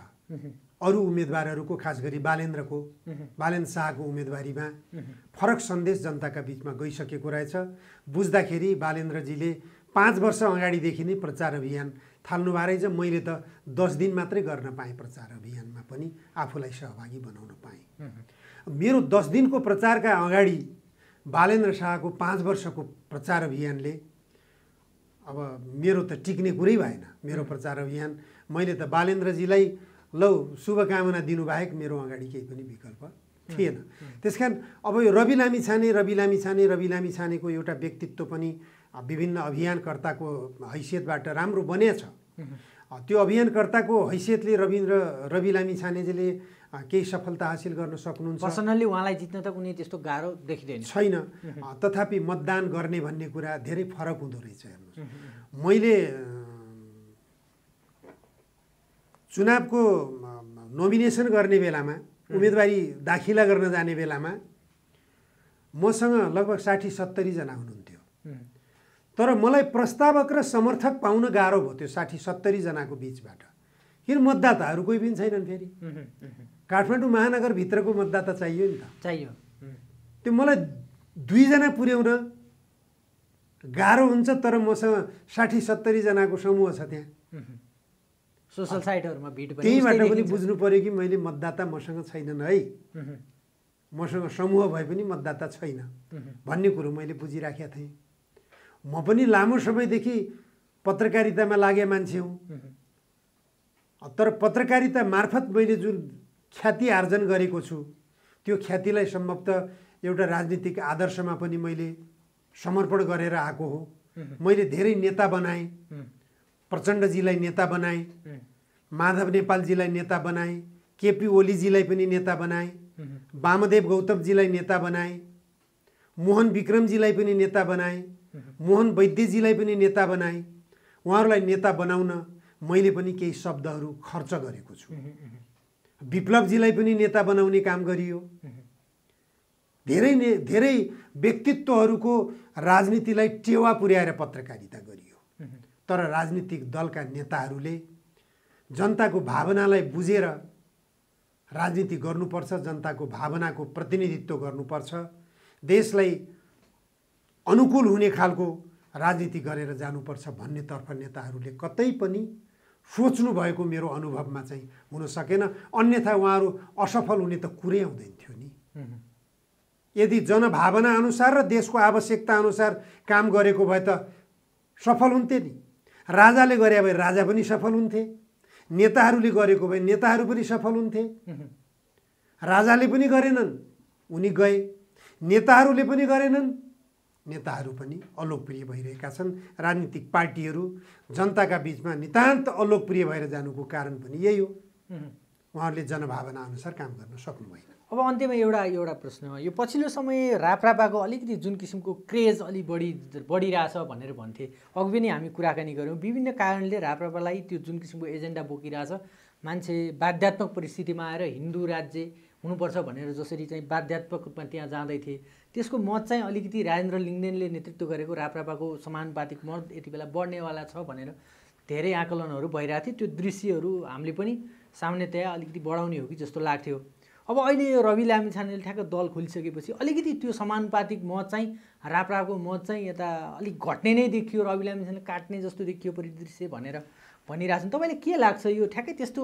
अरू उम्मेदवारहरूको खास गरी बालेन्द्रको बालेन्द्र शाहको उम्मेदवारीमा फरक सन्देश जनताका बिचमा गइसकेको रहेछ बुझ्दाखेरि बालेन्द्रजीले पाँच वर्ष अगाडिदेखि नै प्रचार अभियान थाल्नु रहेछ मैले त दस दिन मात्रै गर्न पाएँ प्रचार अभियानमा पनि आफूलाई सहभागी बनाउन पाएँ मेरो दस दिनको प्रचारका अगाडि बालेन्द्र शाहको पाँच वर्षको प्रचार अभियानले अब मेरो त टिक्ने कुरै भएन मेरो प्रचार अभियान मैले त बालेन्द्रजीलाई लौ शुभकामना दिनुबाहेक मेरो अगाडि केही पनि विकल्प थिएन त्यस कारण अब यो रवि लामी छाने रवि लामी छाने रवि लामी छानेको एउटा व्यक्तित्व पनि विभिन्न अभियानकर्ताको हैसियतबाट राम्रो बनेछ त्यो अभियानकर्ताको हैसियतले रविन्द्र रवि लामी छानेजीले केही सफलता हासिल गर्न सक्नुहुन्छ पर्सनल्ली उहाँलाई जित्न त कुनै त्यस्तो गाह्रो देखिँदैन छैन तथापि मतदान गर्ने भन्ने कुरा धेरै फरक हुँदो रहेछ हेर्नुहोस् मैले चुनावको नोमिनेसन गर्ने बेलामा उम्मेदवारी दाखिला गर्न जाने बेलामा मसँग लगभग साठी सत्तरीजना हुनुहुन्थ्यो तर मलाई प्रस्तावक र समर्थक पाउन गाह्रो भयो त्यो साठी सत्तरीजनाको बिचबाट किन मतदाताहरू कोही पनि छैनन् फेरि काठमाडौँ महानगरभित्रको मतदाता चाहियो नि त चाहियो त्यो मलाई दुईजना पुर्याउन गाह्रो हुन्छ तर मसँग साठी सत्तरीजनाको समूह छ त्यहाँ सोसल साइटहरूमा भिड त्यहीँबाट पनि बुझ्नु पऱ्यो कि मैले मतदाता मसँग छैनन् है मसँग समूह भए पनि मतदाता छैन भन्ने कुरो मैले बुझिराखेका थिएँ म पनि लामो समयदेखि पत्रकारितामा लागे मान्छे हुँ तर पत्रकारिता मार्फत मैले जुन ख्याति आर्जन गरेको छु त्यो ख्यातिलाई सम्भवतः एउटा राजनीतिक आदर्शमा पनि मैले समर्पण गरेर आएको हो मैले धेरै नेता बनाएँ प्रचण्डजीलाई नेता बनाएँ माधव नेपालजीलाई नेता बनाएँ केपी ओलीजीलाई पनि नेता बनाएँ वामदेव गौतमजीलाई नेता बनाएँ मोहन विक्रमजीलाई पनि नेता बनाएँ मोहन वैद्यजीलाई पनि नेता बनाएँ उहाँहरूलाई नेता बनाउन मैले पनि केही शब्दहरू खर्च गरेको छु विप्लवजीलाई पनि नेता बनाउने काम गरियो धेरै ने धेरै व्यक्तित्वहरूको राजनीतिलाई टेवा पुर्याएर पत्रकारिता गरियो तर राजनीतिक दलका नेताहरूले जनताको भावनालाई बुझेर राजनीति गर्नुपर्छ जनताको भावनाको प्रतिनिधित्व गर्नुपर्छ देशलाई अनुकूल हुने खालको राजनीति गरेर जानुपर्छ भन्नेतर्फ नेताहरूले कतै पनि सोच्नु भएको मेरो अनुभवमा चाहिँ हुन सकेन अन्यथा उहाँहरू असफल हुने त कुरै आउँदैन थियो नि यदि जनभावना अनुसार र देशको आवश्यकता अनुसार काम गरेको भए त सफल हुन्थे नि राजाले गरे भए राजा पनि सफल हुन्थे नेताहरूले गरेको भए नेताहरू पनि सफल हुन्थे राजाले पनि गरेनन् उनी गए नेताहरूले पनि गरेनन् नेताहरू पनि अलोकप्रिय भइरहेका छन् राजनीतिक पार्टीहरू जनताका बिचमा नितान्त अलोकप्रिय भएर जानुको कारण पनि यही हो उहाँहरूले जनभावना अनुसार काम गर्न सक्नु भएन अब अन्त्यमा एउटा एउटा प्रश्न यो पछिल्लो समय राप्रापाको अलिकति जुन किसिमको क्रेज अलिक बढी बढिरहेछ भनेर भन्थे अघि पनि हामी कुराकानी गऱ्यौँ विभिन्न कारणले राप्रापालाई त्यो जुन किसिमको एजेन्डा बोकिरहेछ मान्छे बाध्यात्मक परिस्थितिमा आएर हिन्दू राज्य हुनुपर्छ भनेर जसरी चाहिँ बाध्यात्मक रूपमा त्यहाँ जाँदै थिए त्यसको मत चाहिँ अलिकति राजेन्द्र लिङ्गदेनले नेतृत्व गरेको राप्रापाको समानुपातिक मत यति बेला बढ्नेवाला छ भनेर धेरै आकलनहरू भइरहेको थियो त्यो दृश्यहरू हामीले पनि सामान्यतया अलिकति बढाउने हो कि जस्तो लाग्थ्यो अब अहिले यो रवि लामिछानेले ठ्याक्क दल खोलिसकेपछि अलिकति त्यो समानुपातिक मत चाहिँ राप्राको मत चाहिँ यता अलिक घट्ने नै देखियो रवि लामिछानेले काट्ने जस्तो देखियो परिदृश्य भनेर भनिरहेको छ तपाईँलाई के लाग्छ यो ठ्याक्कै त्यस्तो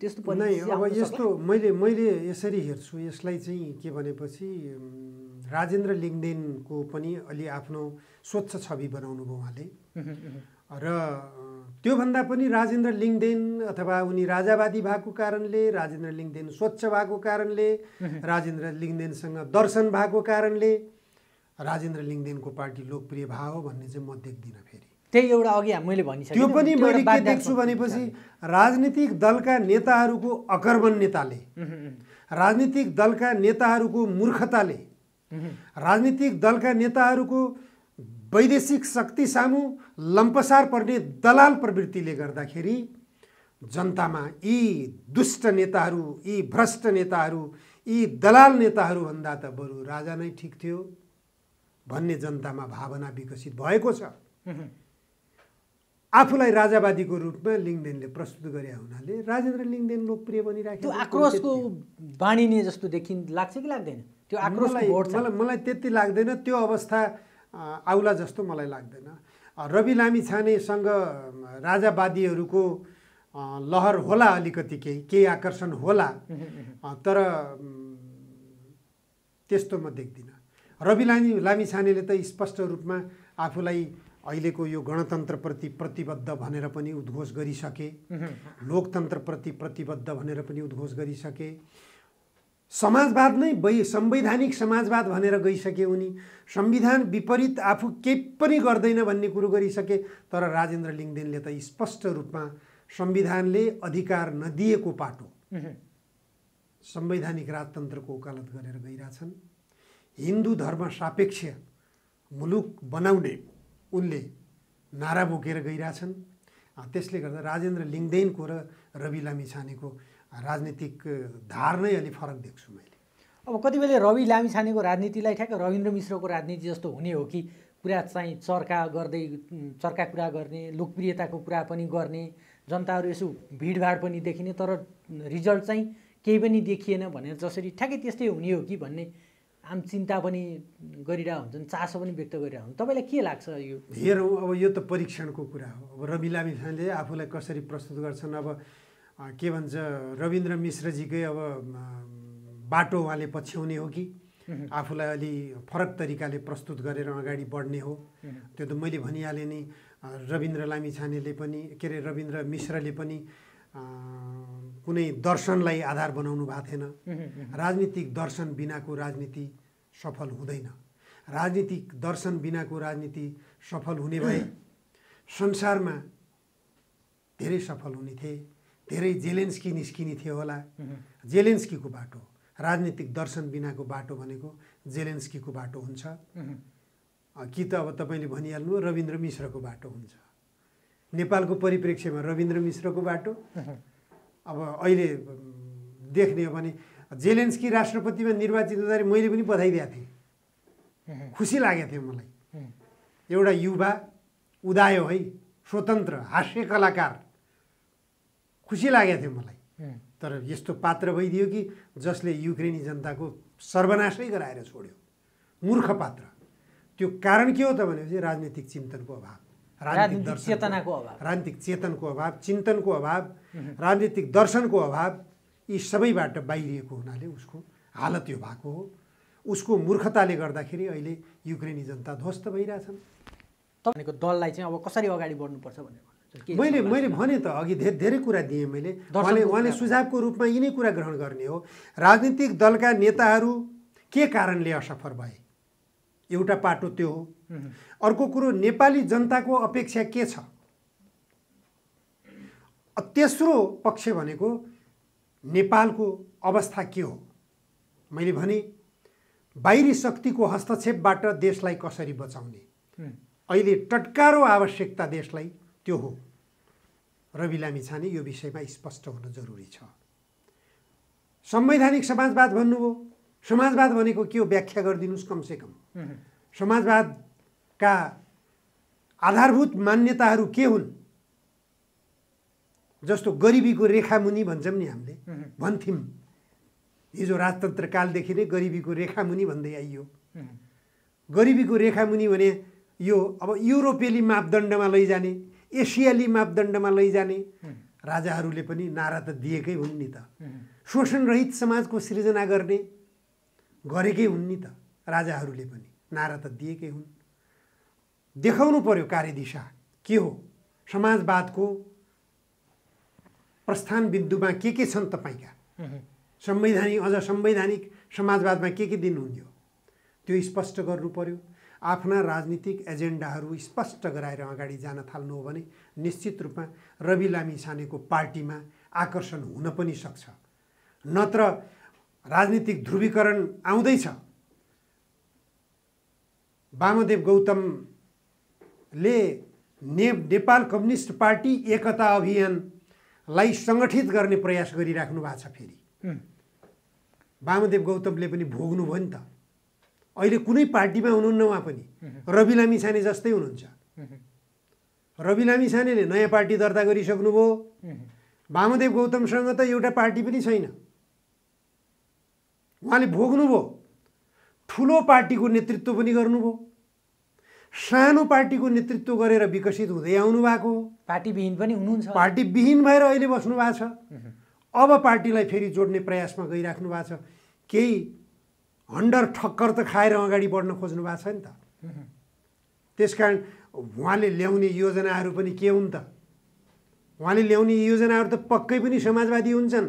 त्यस्तो अब यस्तो मैले मैले यसरी हेर्छु यसलाई चाहिँ के भनेपछि राजेन्द्र लिङ्गदेनको पनि अलि आफ्नो स्वच्छ छवि बनाउनु भयो उहाँले र त्योभन्दा पनि राजेन्द्र लिङ्गदेन अथवा उनी राजावादी भएको कारणले राजेन्द्र लिङ्गदेन स्वच्छ भएको कारणले राजेन्द्र लिङ्गदेनसँग दर्शन भएको कारणले राजेन्द्र लिङ्गदेनको पार्टी लोकप्रिय भयो भन्ने चाहिँ म देख्दिनँ फेरि त्यही एउटा अघि मैले भनिसकेँ त्यो पनि मैले के देख्छु भनेपछि राजनीतिक दलका नेताहरूको अकर्मण्यताले राजनीतिक दलका नेताहरूको मूर्खताले राजनीतिक दलका नेताहरूको वैदेशिक शक्ति सामु लम्पसार पर्ने दलाल प्रवृत्तिले गर्दाखेरि जनतामा यी दुष्ट नेताहरू यी भ्रष्ट नेताहरू यी दलाल नेताहरूभन्दा त बरु राजा नै ठिक थियो भन्ने जनतामा भावना विकसित भएको छ आफूलाई राजावादीको रूपमा लिङ्गदेनले प्रस्तुत गरे हुनाले राजेन्द्र लिङ्गदेन लोकप्रिय बनिरहेको आक्रोशको बाँडिने जस्तो देखि लाग्छ कि लाग्दैन त्यो आक्रोश मलाई मलाई त्यति लाग्दैन त्यो अवस्था आउला जस्तो मलाई लाग्दैन रवि लामी छानेसँग राजावादीहरूको लहर होला अलिकति केही केही आकर्षण होला तर त्यस्तो म देख्दिनँ रवि लामी लामी छानेले त स्पष्ट रूपमा आफूलाई अहिलेको यो गणतन्त्रप्रति प्रतिबद्ध भनेर पनि उद्घोष गरिसके लोकतन्त्रप्रति प्रतिबद्ध भनेर पनि उद्घोष गरिसके समाजवाद नै वै संवैधानिक समाजवाद भनेर गइसके उनी संविधान विपरीत आफू केही पनि गर्दैन भन्ने कुरो गरिसके तर राजेन्द्र लिङ्गदेनले त स्पष्ट रूपमा संविधानले अधिकार नदिएको पाटो संवैधानिक राजतन्त्रको वकालत गरेर गइरहेछन् हिन्दू धर्म सापेक्ष मुलुक बनाउने उनले नारा बोकेर गइरहेछन् त्यसले गर्दा राजेन्द्र लिङ्गदेनको र रवि लामिछानेको राजनीतिक धार नै अलि फरक देख्छु मैले अब कति बेला रवि लामिछानेको राजनीतिलाई ठ्याक्क रविन्द्र मिश्रको राजनीति जस्तो हुने हो कि कुरा चाहिँ चर्का गर्दै चर्का कुरा गर्ने लोकप्रियताको कुरा पनि गर्ने जनताहरू यसो भिडभाड पनि देखिने तर रिजल्ट चाहिँ केही पनि देखिएन भनेर जसरी ठ्याक्कै त्यस्तै हुने हो कि भन्ने आम चिन्ता पनि गरिरहेको हुन्छन् चासो पनि व्यक्त गरिरहेको हुन्छ तपाईँलाई के लाग्छ यो हेरौँ अब यो त परीक्षणको कुरा हो अब रवि लामिछानेले आफूलाई कसरी प्रस्तुत गर्छन् अब के भन्छ रविन्द्र मिश्रजीकै अब बाटो उहाँले पछ्याउने हो कि आफूलाई अलि फरक तरिकाले प्रस्तुत गरेर अगाडि बढ्ने हो त्यो त मैले भनिहालेँ नि रविन्द्र लामिछानेले पनि के अरे रविन्द्र मिश्रले पनि कुनै दर्शनलाई आधार बनाउनु भएको थिएन राजनीतिक दर्शन बिनाको राजनीति सफल हुँदैन राजनीतिक दर्शन बिनाको राजनीति सफल हुने भए संसारमा धेरै सफल हुने थिए धेरै जेलेन्स्की निस्किने थियो होला जेलेन्स्कीको बाटो राजनीतिक दर्शन बिनाको बाटो भनेको जेलेन्स्कीको बाटो हुन्छ कि त अब तपाईँले भनिहाल्नु रविन्द्र मिश्रको बाटो हुन्छ नेपालको परिप्रेक्ष्यमा रविन्द्र मिश्रको बाटो अब अहिले देख्ने हो भने जेलेन्स्की राष्ट्रपतिमा निर्वाचित हुँदाखेरि मैले पनि बधाइदिएको थिएँ खुसी लागेको थियो मलाई एउटा युवा उदायो है स्वतन्त्र हास्य कलाकार खुसी लागेको थियो मलाई तर यस्तो पात्र भइदियो कि जसले युक्रेनी जनताको सर्वनाशै गराएर छोड्यो मूर्ख पात्र त्यो कारण के हो त भनेपछि राजनीतिक चिन्तनको अभाव राजनीतिक चेतनाको अभाव राजनीतिक चेतनको अभाव चिन्तनको अभाव राजनीतिक दर्शनको अभाव यी सबैबाट बाहिरिएको हुनाले उसको हालत यो भएको हो उसको मूर्खताले गर्दाखेरि अहिले युक्रेनी जनता ध्वस्त भइरहेछन् तपाईँको दललाई चाहिँ अब कसरी अगाडि बढ्नुपर्छ भनेर मैले मैले भने त अघि धेरै धेरै कुरा दिएँ मैले उहाँले उहाँले सुझावको रूपमा यिनै कुरा ग्रहण गर्ने हो राजनीतिक दलका नेताहरू के कारणले असफल भए एउटा पाटो त्यो हो अर्को कुरो नेपाली जनताको अपेक्षा के छ तेस्रो पक्ष भनेको नेपालको अवस्था के हो मैले भने बाहिरी शक्तिको हस्तक्षेपबाट देशलाई कसरी बचाउने अहिले टटकारो आवश्यकता देशलाई त्यो हो रवि लामिछाने यो विषयमा स्पष्ट हुन जरुरी छ संवैधानिक समाजवाद भन्नुभयो समाजवाद भनेको के हो व्याख्या गरिदिनुहोस् कमसेकम समाजवादका आधारभूत मान्यताहरू के हुन् जस्तो गरिबीको रेखा मुनि भन्छौँ नि हामीले भन्थ्यौँ हिजो राजतन्त्रकालदेखि नै गरिबीको रेखा मुनि भन्दै आइयो गरिबीको रेखा मुनि भने यो अब युरोपेली मापदण्डमा लैजाने एसियाली मापदण्डमा लैजाने राजाहरूले पनि नारा त दिएकै हुन् नि त शोषणरहित समाजको सृजना गर्ने गरेकै हुन् नि त राजाहरूले पनि नारा त दिएकै हुन् देखाउनु पर्यो कार्यदिशा के हो समाजवादको प्रस्थान बिन्दुमा के के छन् तपाईँका संवैधानिक अझ संवैधानिक समाजवादमा के के दिनुहुन्थ्यो त्यो स्पष्ट गर्नु पर्यो आफ्ना राजनीतिक एजेन्डाहरू स्पष्ट गराएर अगाडि जान थाल्नु हो भने निश्चित रूपमा रवि लामी छानेको पार्टीमा आकर्षण हुन पनि सक्छ नत्र राजनीतिक ध्रुवीकरण आउँदैछ वामदेव गौतमले ने नेपाल कम्युनिस्ट पार्टी एकता अभियानलाई सङ्गठित गर्ने प्रयास गरिराख्नु भएको छ फेरि वामदेव गौतमले पनि भोग्नुभयो नि त अहिले कुनै पार्टीमा हुनुहुन्न उहाँ पनि रवि लामिछाने जस्तै हुनुहुन्छ रवि लामिछानेले नयाँ पार्टी दर्ता गरिसक्नुभयो वामदेव गौतमसँग त एउटा पार्टी पनि छैन उहाँले भोग्नुभयो ठुलो पार्टीको नेतृत्व पनि गर्नुभयो सानो पार्टीको नेतृत्व गरेर विकसित हुँदै आउनु भएको पार्टीविहीन पनि हुनुहुन्छ पार्टीविहीन भएर अहिले बस्नु भएको छ अब पार्टीलाई फेरि जोड्ने प्रयासमा गइराख्नु भएको छ केही हन्डर ठक्कर त खाएर अगाडि बढ्न खोज्नु भएको छ नि त त्यस कारण उहाँले ल्याउने योजनाहरू पनि के हुन् त उहाँले ल्याउने योजनाहरू त पक्कै पनि समाजवादी हुन्छन्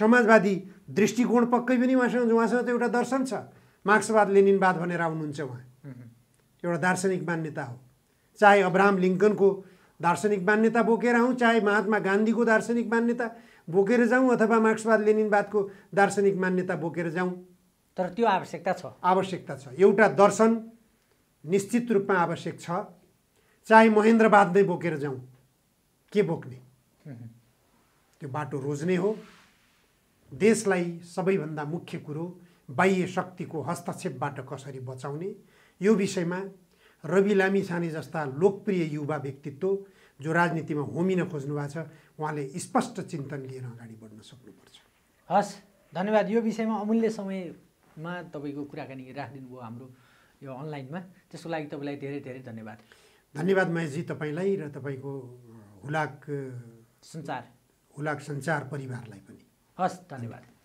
समाजवादी दृष्टिकोण पक्कै पनि उहाँसँग उहाँसँग त एउटा दर्शन छ मार्क्सवाद लेनिनवाद भनेर आउनुहुन्छ उहाँ एउटा दार्शनिक मान्यता हो चाहे अब्राहम लिङ्कनको दार्शनिक मान्यता बोकेर आउँ चाहे महात्मा गान्धीको दार्शनिक मान्यता बोकेर जाउँ अथवा मार्क्सवाद लेनिनवादको दार्शनिक मान्यता बोकेर जाउँ तर त्यो आवश्यकता छ आवश्यकता छ एउटा दर्शन निश्चित रूपमा आवश्यक छ चाहे महेन्द्रवाद नै बोकेर जाउँ के बोक्ने त्यो बाटो रोज्ने हो देशलाई सबैभन्दा मुख्य कुरो बाह्य शक्तिको हस्तक्षेपबाट कसरी बचाउने यो विषयमा रवि लामी छाने जस्ता लोकप्रिय युवा व्यक्तित्व जो राजनीतिमा होमिन खोज्नु भएको छ उहाँले स्पष्ट चिन्तन लिएर अगाडि बढ्न सक्नुपर्छ हस् धन्यवाद यो विषयमा अमूल्य समयमा तपाईँको कुराकानी राखिदिनु भयो हाम्रो यो अनलाइनमा त्यसको लागि तपाईँलाई धेरै धेरै धन्यवाद धन्यवाद महेशजी तपाईँलाई र तपाईँको हुलाक सञ्चार हुलाक सञ्चार परिवारलाई पनि हस् धन्यवाद